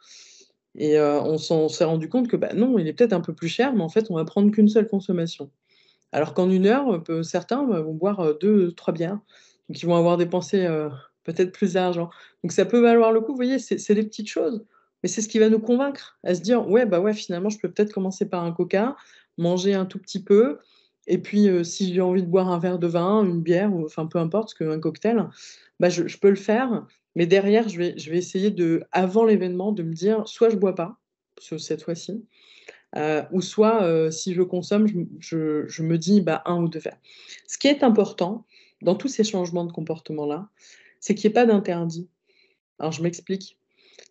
et euh, on, s'est rendu compte que bah, non, il est peut-être un peu plus cher, mais en fait, on va prendre qu'une seule consommation. Alors qu'en une heure, euh, certains bah, vont boire euh, deux, trois bières. Donc, ils vont avoir dépensé peut-être plus d'argent. Hein. Donc, ça peut valoir le coup. Vous voyez, c'est des petites choses. Mais c'est ce qui va nous convaincre à se dire ouais, bah ouais, finalement, je peux peut-être commencer par un coca, manger un tout petit peu. Et puis, si j'ai envie de boire un verre de vin, une bière, ou, enfin peu importe, ce qu'un cocktail, bah, je peux le faire mais derrière, je vais, essayer de, avant l'événement, de me dire soit je bois pas, cette fois-ci, euh, ou soit euh, si je consomme, je, me dis bah, un ou deux verres. Ce qui est important dans tous ces changements de comportement-là, c'est qu'il n'y ait pas d'interdit. Alors je m'explique.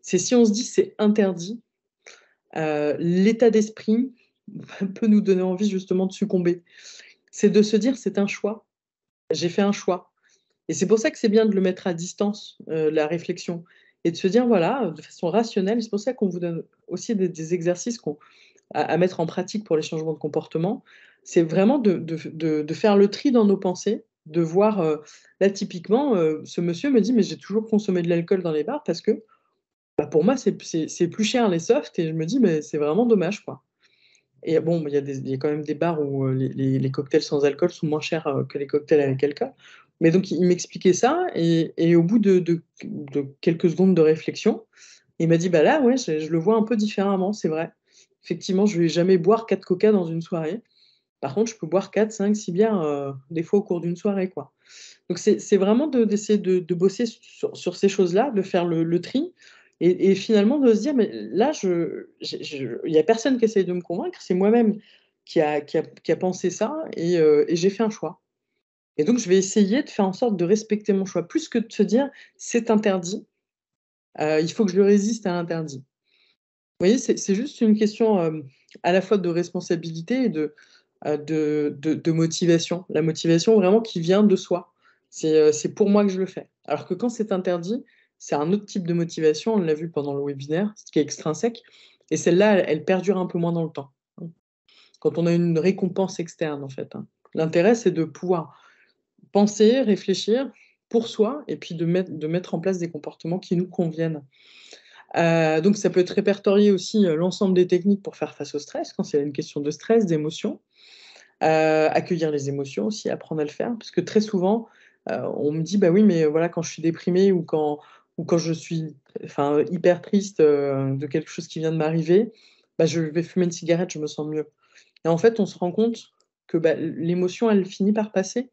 C'est si on se dit c'est interdit, euh, l'état d'esprit peut nous donner envie justement de succomber. C'est de se dire c'est un choix. J'ai fait un choix. Et c'est pour ça que c'est bien de le mettre à distance, euh, la réflexion, et de se dire, voilà, de façon rationnelle, c'est pour ça qu'on vous donne aussi des, exercices à, à, mettre en pratique pour les changements de comportement, c'est vraiment de, faire le tri dans nos pensées, de voir, euh, là typiquement, euh, ce monsieur me dit, mais j'ai toujours consommé de l'alcool dans les bars parce que bah, pour moi, c'est plus cher les softs, et je me dis, mais c'est vraiment dommage, quoi. Et bon, il y, a quand même des bars où euh, les, cocktails sans alcool sont moins chers euh, que les cocktails avec alcool. Mais donc, il m'expliquait ça, et, au bout de, quelques secondes de réflexion, il m'a dit Bah là, ouais, je, le vois un peu différemment, c'est vrai. Effectivement, je ne vais jamais boire quatre coca dans une soirée. Par contre, je peux boire 4, 5, 6 bières euh, des fois au cours d'une soirée. quoi. Donc, c'est vraiment d'essayer de, bosser sur, ces choses-là, de faire le, le tri. Et, finalement, de se dire, mais là, il n'y a personne qui essaye de me convaincre, c'est moi-même qui a, qui, a, qui a, pensé ça euh, et, j'ai fait un choix. Et donc, je vais essayer de faire en sorte de respecter mon choix, plus que de se dire, c'est interdit, euh, il faut que je le résiste à l'interdit. Vous voyez, c'est juste une question euh, à la fois de responsabilité et de, de, de, de, motivation. La motivation vraiment qui vient de soi. C'est pour moi que je le fais. Alors que quand c'est interdit, c'est un autre type de motivation, on l'a vu pendant le webinaire, ce qui est extrinsèque, et celle-là, elle, perdure un peu moins dans le temps, hein. quand on a une récompense externe, en fait. Hein. L'intérêt, c'est de pouvoir penser, réfléchir pour soi, et puis de mettre, de mettre en place des comportements qui nous conviennent. Euh, donc, ça peut être répertorié aussi euh, l'ensemble des techniques pour faire face au stress, quand c'est une question de stress, d'émotion. Euh, accueillir les émotions aussi, apprendre à le faire, parce que très souvent, on me dit, bah oui, mais voilà, quand je suis déprimée ou quand, ou quand je suis enfin, hyper triste euh, de quelque chose qui vient de m'arriver, bah, je vais fumer une cigarette, je me sens mieux. Et en fait, on se rend compte que bah, l'émotion, elle finit par passer.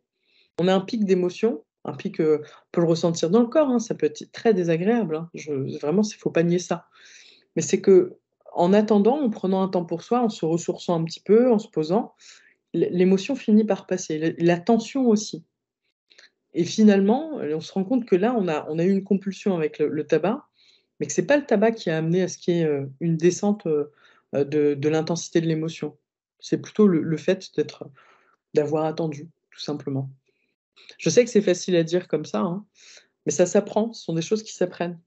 On a un pic d'émotion, un pic, euh, on peut le ressentir dans le corps, hein, ça peut être très désagréable. Hein. je, vraiment, il faut pas nier ça. Mais c'est que en attendant, en prenant un temps pour soi, en se ressourçant un petit peu, en se posant, l'émotion finit par passer, la tension aussi. Et finalement, euh, on se rend compte que là, on a, eu une compulsion avec le, tabac, mais que ce n'est pas le tabac qui a amené à ce qu'il y ait euh, une descente euh, de, l'intensité de l'émotion. C'est plutôt le, fait d'être, d'avoir attendu, tout simplement. Je sais que c'est facile à dire comme ça, hein, mais ça s'apprend, ce sont des choses qui s'apprennent.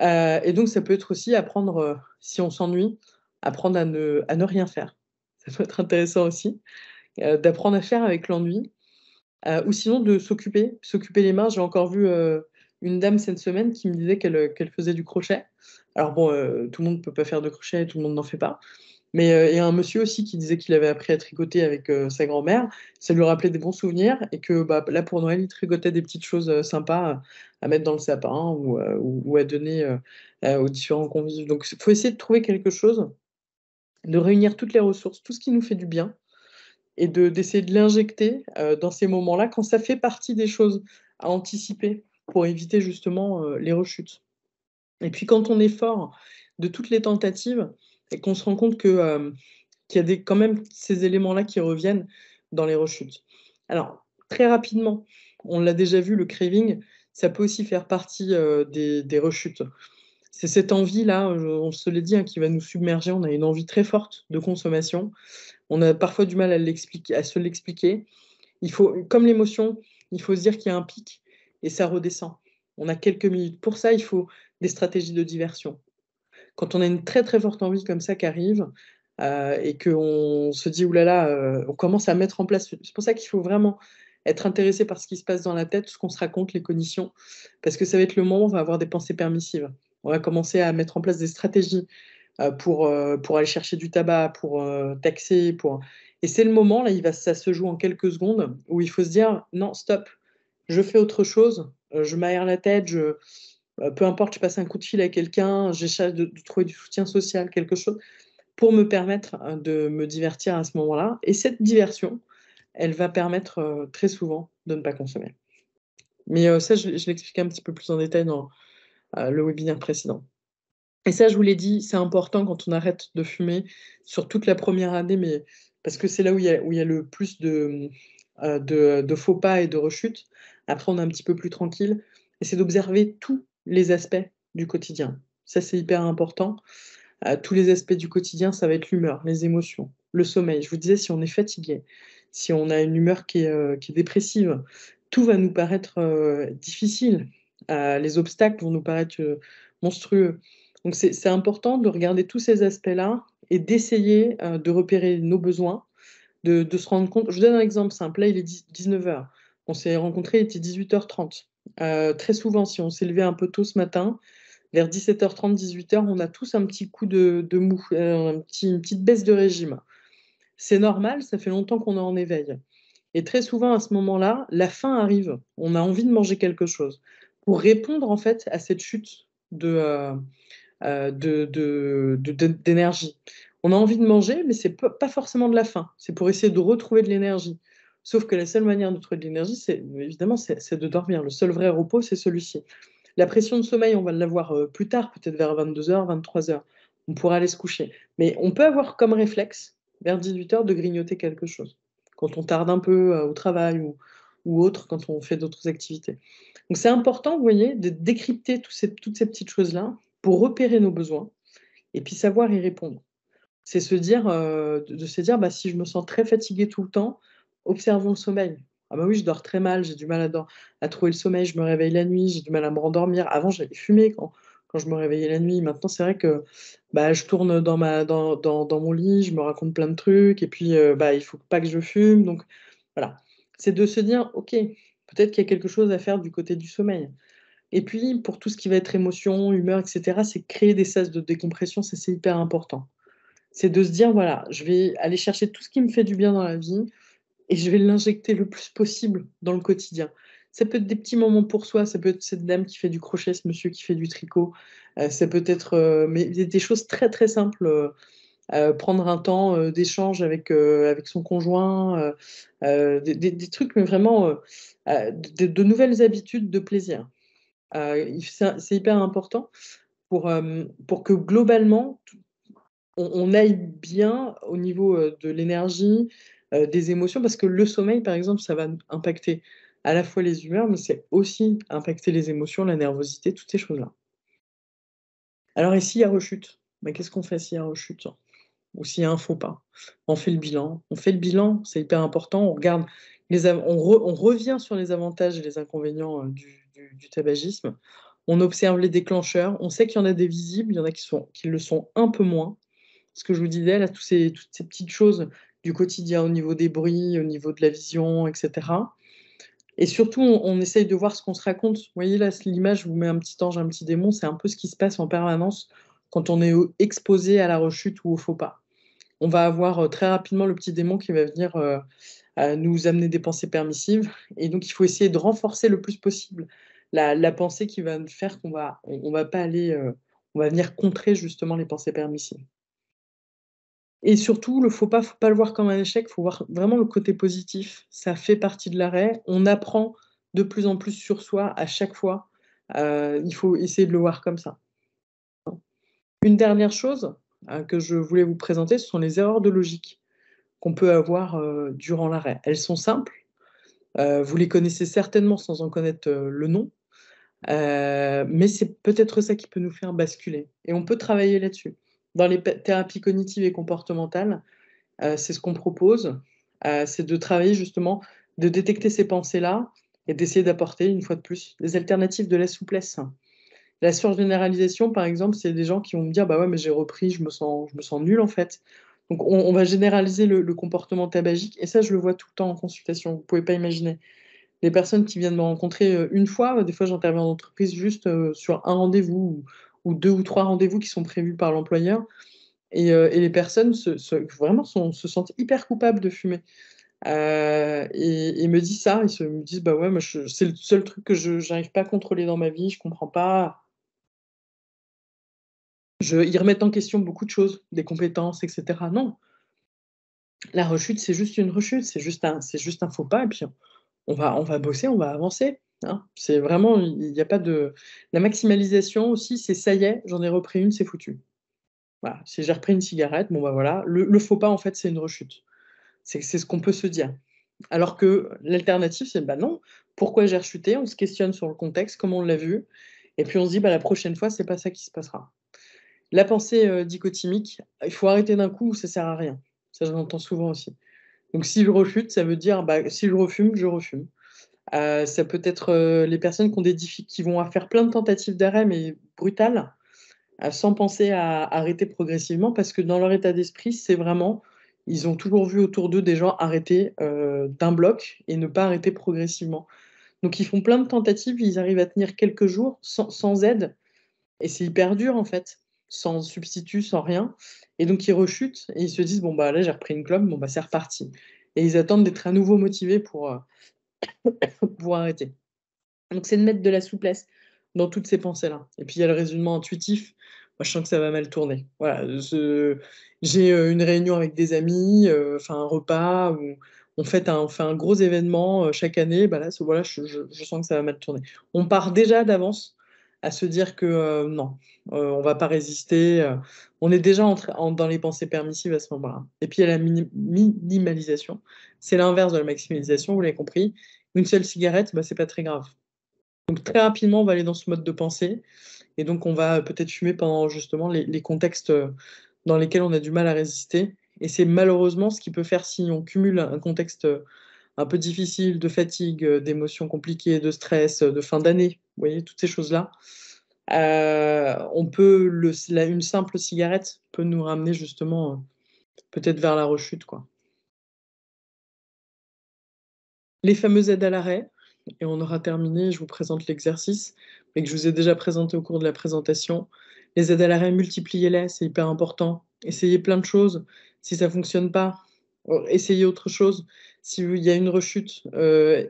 et donc, ça peut être aussi apprendre, si on s'ennuie, apprendre à ne, rien faire. Ça peut être intéressant aussi, d'apprendre à faire avec l'ennui euh, ou sinon de s'occuper, s'occuper les mains. J'ai encore vu euh, une dame cette semaine qui me disait qu'elle euh, faisait du crochet. Alors bon, tout le monde ne peut pas faire de crochet, tout le monde n'en fait pas. Mais il y a un monsieur aussi qui disait qu'il avait appris à tricoter avec sa grand-mère. Ça lui rappelait des bons souvenirs et que bah, là pour Noël, il tricotait des petites choses sympas à mettre dans le sapin ou, ou à donner aux différents convives. Donc il faut essayer de trouver quelque chose, de réunir toutes les ressources, tout ce qui nous fait du bien et d'essayer de, l'injecter euh, dans ces moments-là, quand ça fait partie des choses à anticiper pour éviter justement euh, les rechutes. Et puis quand on est fort de toutes les tentatives et qu'on se rend compte euh, qu'il y a des, quand même ces éléments-là qui reviennent dans les rechutes. Alors, très rapidement, on l'a déjà vu, le craving, ça peut aussi faire partie des, rechutes c'est cette envie-là, euh, on se l'est dit, hein, qui va nous submerger. On a une envie très forte de consommation. On a parfois du mal à, se l'expliquer. Il faut, comme l'émotion, il faut se dire qu'il y a un pic et ça redescend. On a quelques minutes. Pour ça, il faut des stratégies de diversion. Quand on a une très très forte envie comme ça qui arrive euh, et qu'on se dit oulala, là euh, on commence à mettre en place. C'est pour ça qu'il faut vraiment être intéressé par ce qui se passe dans la tête, ce qu'on se raconte, les cognitions. parce que ça va être le moment où on va avoir des pensées permissives on va commencer à mettre en place des stratégies euh, pour, euh, pour aller chercher du tabac, pour euh, taxer. Pour... Et c'est le moment, là, il va, ça se joue en quelques secondes, où il faut se dire non, stop, je fais autre chose, je m'aère la tête, je, peu importe, je passe un coup de fil à quelqu'un, j'essaie de, trouver du soutien social, quelque chose, pour me permettre de me divertir à ce moment-là. Et cette diversion, elle va permettre très souvent de ne pas consommer. Mais ça, je, je l'explique un petit peu plus en détail dans, euh, le webinaire précédent. Et ça, je vous l'ai dit, c'est important quand on arrête de fumer sur toute la première année, mais parce que c'est là où il, y a, où il y a le plus de, euh, faux pas et de rechutes. Après, on est un petit peu plus tranquille. Et c'est d'observer tous les aspects du quotidien. Ça, c'est hyper important. Euh, tous les aspects du quotidien, ça va être l'humeur, les émotions, le sommeil. Je vous disais, si on est fatigué, si on a une humeur qui qui est dépressive, tout va nous paraître difficile les obstacles vont nous paraître euh, monstrueux. Donc c'est important de regarder tous ces aspects-là et d'essayer euh, de repérer nos besoins, de, se rendre compte. Je vous donne un exemple simple. Là, il est 19h. On s'est rencontrés, il était 18h30. Euh, très souvent, si on s'est levé un peu tôt ce matin, vers 17h30, 18h, on a tous un petit coup de, mou, une petite baisse de régime. C'est normal, ça fait longtemps qu'on est en éveil. Et très souvent, à ce moment-là, la faim arrive. On a envie de manger quelque chose pour répondre en fait à cette chute euh, euh, de, d'énergie. On a envie de manger, mais c'est pas forcément de la faim. C'est pour essayer de retrouver de l'énergie. Sauf que la seule manière de trouver de l'énergie, c'est évidemment, c'est de dormir. Le seul vrai repos, c'est celui-ci. La pression de sommeil, on va l'avoir euh, plus tard, peut-être vers 22h, 23h. On pourra aller se coucher. Mais on peut avoir comme réflexe, vers 18h, de grignoter quelque chose. Quand on tarde un peu au travail ou, ou autre quand on fait d'autres activités. Donc c'est important, vous voyez, de décrypter ces, toutes ces petites choses-là pour repérer nos besoins et puis savoir y répondre. C'est se dire, euh, de se dire, bah, si je me sens très fatigué tout le temps, observons le sommeil. Ah bah oui, je dors très mal, j'ai du mal à, à, trouver le sommeil, je me réveille la nuit, j'ai du mal à me rendormir. Avant, j'avais fumé quand, quand je me réveillais la nuit. Maintenant, c'est vrai que bah, je tourne dans, ma, dans, dans, mon lit, je me raconte plein de trucs, et puis il euh, bah, il faut pas que je fume. Donc voilà c'est de se dire, OK, peut-être qu'il y a quelque chose à faire du côté du sommeil. Et puis, pour tout ce qui va être émotion, humeur, etc., c'est créer des sas de décompression, c'est hyper important. C'est de se dire, voilà, je vais aller chercher tout ce qui me fait du bien dans la vie et je vais l'injecter le plus possible dans le quotidien. Ça peut être des petits moments pour soi, ça peut être cette dame qui fait du crochet, ce monsieur qui fait du tricot, euh, ça peut être euh, mais des, choses très très simples. Euh, euh, prendre un temps euh, d'échange euh, avec, son conjoint, des, trucs, mais vraiment de, nouvelles habitudes de plaisir. c'est hyper important pour, que globalement, on, aille bien au niveau de l'énergie, des émotions, parce que le sommeil, par exemple, ça va impacter à la fois les humeurs, mais c'est aussi impacter les émotions, la nervosité, toutes ces choses-là. Alors, et s'il y a rechute, ben, qu'est-ce qu'on fait s'il y a rechute ou s'il y a un hein, faux pas. On fait le bilan. On fait le bilan, c'est hyper important. On regarde, les on, revient sur les avantages et les inconvénients euh, du, tabagisme. On observe les déclencheurs. On sait qu'il y en a des visibles, il y en a qui, qui le sont un peu moins. Ce que je vous disais, là, toutes ces, toutes petites choses du quotidien au niveau des bruits, au niveau de la vision, etc. Et surtout, on, on essaye de voir ce qu'on se raconte. Vous voyez là, l'image, je vous met un petit ange, un petit démon, c'est un peu ce qui se passe en permanence quand on est exposé à la rechute ou au faux pas on va avoir euh, très rapidement le petit démon qui va venir euh, nous amener des pensées permissives. Et donc, il faut essayer de renforcer le plus possible la, pensée qui va faire qu'on va, pas aller, euh, on va venir contrer justement les pensées permissives. Et surtout, le faut pas, faut pas le voir comme un échec, Il faut voir vraiment le côté positif. Ça fait partie de l'arrêt. On apprend de plus en plus sur soi à chaque fois. il faut essayer de le voir comme ça. Une dernière chose, Hein, que je voulais vous présenter, ce sont les erreurs de logique qu'on peut avoir euh, durant l'arrêt. Elles sont simples, euh, vous les connaissez certainement sans en connaître euh, le nom, mais c'est peut-être ça qui peut nous faire basculer. Et on peut travailler là-dessus. Dans les thérapies cognitives et comportementales, c'est ce qu'on propose, c'est de travailler justement, de détecter ces pensées-là et d'essayer d'apporter, une fois de plus, des alternatives de la souplesse. La surgénéralisation, par exemple, c'est des gens qui vont me dire Bah ouais, mais j'ai repris, je me sens, je me sens nul en fait. Donc on, va généraliser le, comportement tabagique, et ça, je le vois tout le temps en consultation, vous pouvez pas imaginer. Les personnes qui viennent me rencontrer euh, une fois, des fois j'interviens en entreprise juste euh, sur un rendez-vous ou, deux ou trois rendez-vous qui sont prévus par l'employeur, et, euh, et, les personnes vraiment se sentent hyper coupables de fumer. et, me disent ça. Ils se, me disent bah ouais, c'est le seul truc que je n'arrive pas à contrôler dans ma vie. Je comprends pas je, ils remettent en question beaucoup de choses, des compétences, etc. Non. La rechute, c'est juste une rechute, c'est juste un, c'est juste un faux pas, et puis on va, on va bosser, on va avancer. Hein. C'est vraiment, il n'y a pas de. La maximalisation aussi, c'est ça y est, j'en ai repris une, c'est foutu. Voilà, si j'ai repris une cigarette, bon bah voilà, le, faux pas en fait, c'est une rechute. C'est, ce qu'on peut se dire. Alors que l'alternative, c'est bah non, pourquoi j'ai rechuté On se questionne sur le contexte, comme on l'a vu, et puis on se dit bah la prochaine fois, c'est pas ça qui se passera. La pensée euh, dichotomique, il faut arrêter d'un coup, ça sert à rien. Ça, je l'entends souvent aussi. Donc, si je refute, ça veut dire, bah, si je refume, je refume. Euh, ça peut être euh, les personnes qui, ont des qui vont faire plein de tentatives d'arrêt, mais brutales, sans penser à arrêter progressivement, parce que dans leur état d'esprit, c'est vraiment, ils ont toujours vu autour d'eux des gens arrêter d'un bloc et ne pas arrêter progressivement. Donc ils font plein de tentatives, ils arrivent à tenir quelques jours sans, sans aide, et c'est hyper dur en fait sans substitut, sans rien. Et donc ils rechutent et ils se disent bon bah là j'ai repris une club, bon bah c'est reparti. Et ils attendent d'être à nouveau motivés euh, pour, arrêter. Donc c'est de mettre de la souplesse dans toutes ces pensées-là. Et puis il y a le raisonnement intuitif. Moi je sens que ça va mal tourner. Voilà, j'ai euh, une réunion avec des amis, euh, enfin un repas on fait un, un gros événement chaque année. Bah là, voilà, je sens que ça va mal tourner. On part déjà d'avance à se dire que euh, non, on euh, on va pas résister. Euh, on est déjà en, dans les pensées permissives à ce moment-là. Et puis il y a la minimalisation. C'est l'inverse de la maximalisation, vous l'avez compris. Une seule cigarette, bah, c'est pas très grave. Donc très rapidement, on va aller dans ce mode de pensée. Et donc on va peut-être fumer pendant justement les, contextes dans lesquels on a du mal à résister. Et c'est malheureusement ce qui peut faire si on cumule un contexte un peu difficile, de fatigue, euh, d'émotions compliquées, de stress, euh, de fin d'année, vous voyez, toutes ces choses-là. Euh, on peut une simple cigarette peut nous ramener justement peut-être vers la rechute quoi. Les fameuses aides à l'arrêt et on aura terminé. Je vous présente l'exercice mais que je vous ai déjà présenté au cours de la présentation. Les aides à l'arrêt multipliez-les, c'est hyper important. Essayez plein de choses. Si ça fonctionne pas, essayez autre chose si il y a une rechute, et euh,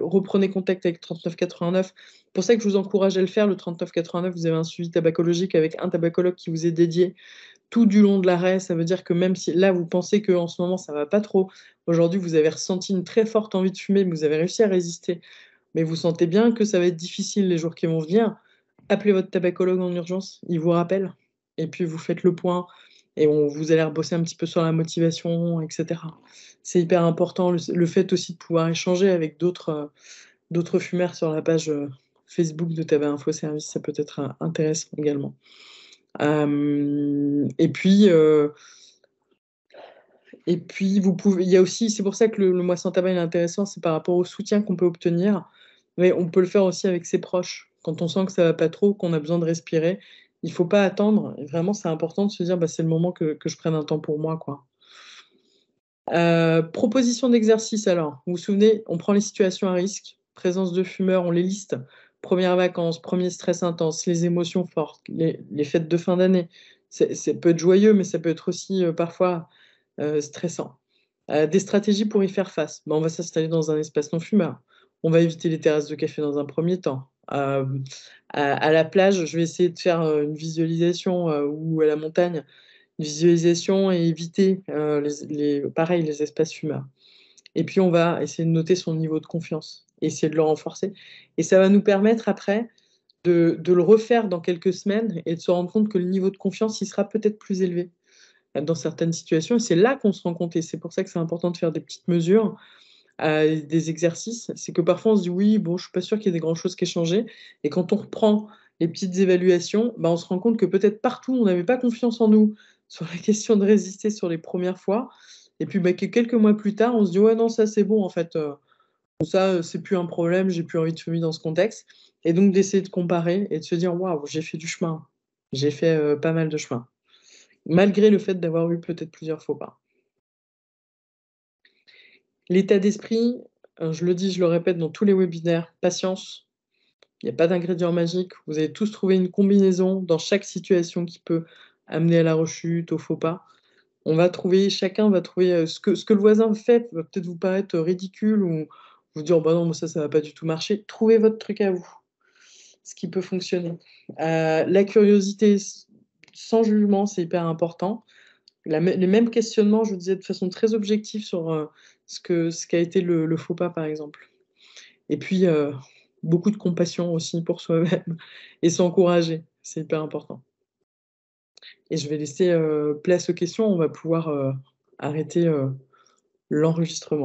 reprenez contact avec 3989. Pour ça que je vous encourage à le faire, le 3989, vous avez un suivi tabacologique avec un tabacologue qui vous est dédié tout du long de l'arrêt. Ça veut dire que même si là, vous pensez qu'en ce moment, ça va pas trop, aujourd'hui, vous avez ressenti une très forte envie de fumer, vous avez réussi à résister, mais vous sentez bien que ça va être difficile les jours qui vont venir, appelez votre tabacologue en urgence, il vous rappelle, et puis vous faites le point et on vous allez rebosser un petit peu sur la motivation, etc. C'est hyper important le, fait aussi de pouvoir échanger avec d'autres euh, fumeurs sur la page euh, Facebook de Tabac Info Service, ça peut être euh, intéressant également. et puis et puis vous pouvez, il y a aussi, c'est pour ça que le, mois sans tabac est intéressant, c'est par rapport au soutien qu'on peut obtenir, mais on peut le faire aussi avec ses proches quand on sent que ça va pas trop, qu'on a besoin de respirer, il faut pas attendre. Vraiment, c'est important de se dire, bah, c'est le moment que, je prenne un temps pour moi. Quoi. Euh, proposition d'exercice, alors. Vous vous souvenez, on prend les situations à risque, présence de fumeurs, on les liste. Premières vacances, premier stress intense, les émotions fortes, les, fêtes de fin d'année. Ça peut être joyeux, mais ça peut être aussi euh, parfois euh, stressant. des stratégies pour y faire face. Bah, on va s'installer dans un espace non fumeur. On va éviter les terrasses de café dans un premier temps. Euh, à, la plage, je vais essayer de faire euh, une visualisation euh, ou à la montagne, une visualisation et éviter les, pareil, les espaces fumeurs. Et puis, on va essayer de noter son niveau de confiance essayer de le renforcer. Et ça va nous permettre après de, de, le refaire dans quelques semaines et de se rendre compte que le niveau de confiance, il sera peut-être plus élevé dans certaines situations. Et c'est là qu'on se rend compte, et c'est pour ça que c'est important de faire des petites mesures à des exercices, c'est que parfois on se dit oui, bon, je suis pas sûr qu'il y ait des grandes choses qui aient changé. Et quand on reprend les petites évaluations, bah, on se rend compte que peut-être partout on n'avait pas confiance en nous sur la question de résister sur les premières fois. Et puis bah, quelques mois plus tard, on se dit ouais, non, ça c'est bon, en fait, euh, ça euh, c'est plus un problème, j'ai plus envie de mettre dans ce contexte. Et donc d'essayer de comparer et de se dire waouh, j'ai fait du chemin, j'ai fait euh, pas mal de chemin, malgré le fait d'avoir eu peut-être plusieurs faux pas. L'état d'esprit, euh, je le dis, je le répète dans tous les webinaires, patience, il n'y a pas d'ingrédient magique. Vous allez tous trouver une combinaison dans chaque situation qui peut amener à la rechute, au faux pas. On va trouver, chacun va trouver euh, ce que, ce que le voisin fait va peut-être vous paraître ridicule ou vous dire bah non, ça, ça, ça va pas du tout marcher. Trouvez votre truc à vous, ce qui peut fonctionner. Euh, la curiosité sans jugement, c'est hyper important. les mêmes questionnements, je vous disais de façon très objective sur ce qu'a ce été le, faux pas, par exemple. Et puis, euh, beaucoup de compassion aussi pour soi-même et s'encourager, c'est hyper important. Et je vais laisser euh, place aux questions, on va pouvoir euh, arrêter l'enregistrement.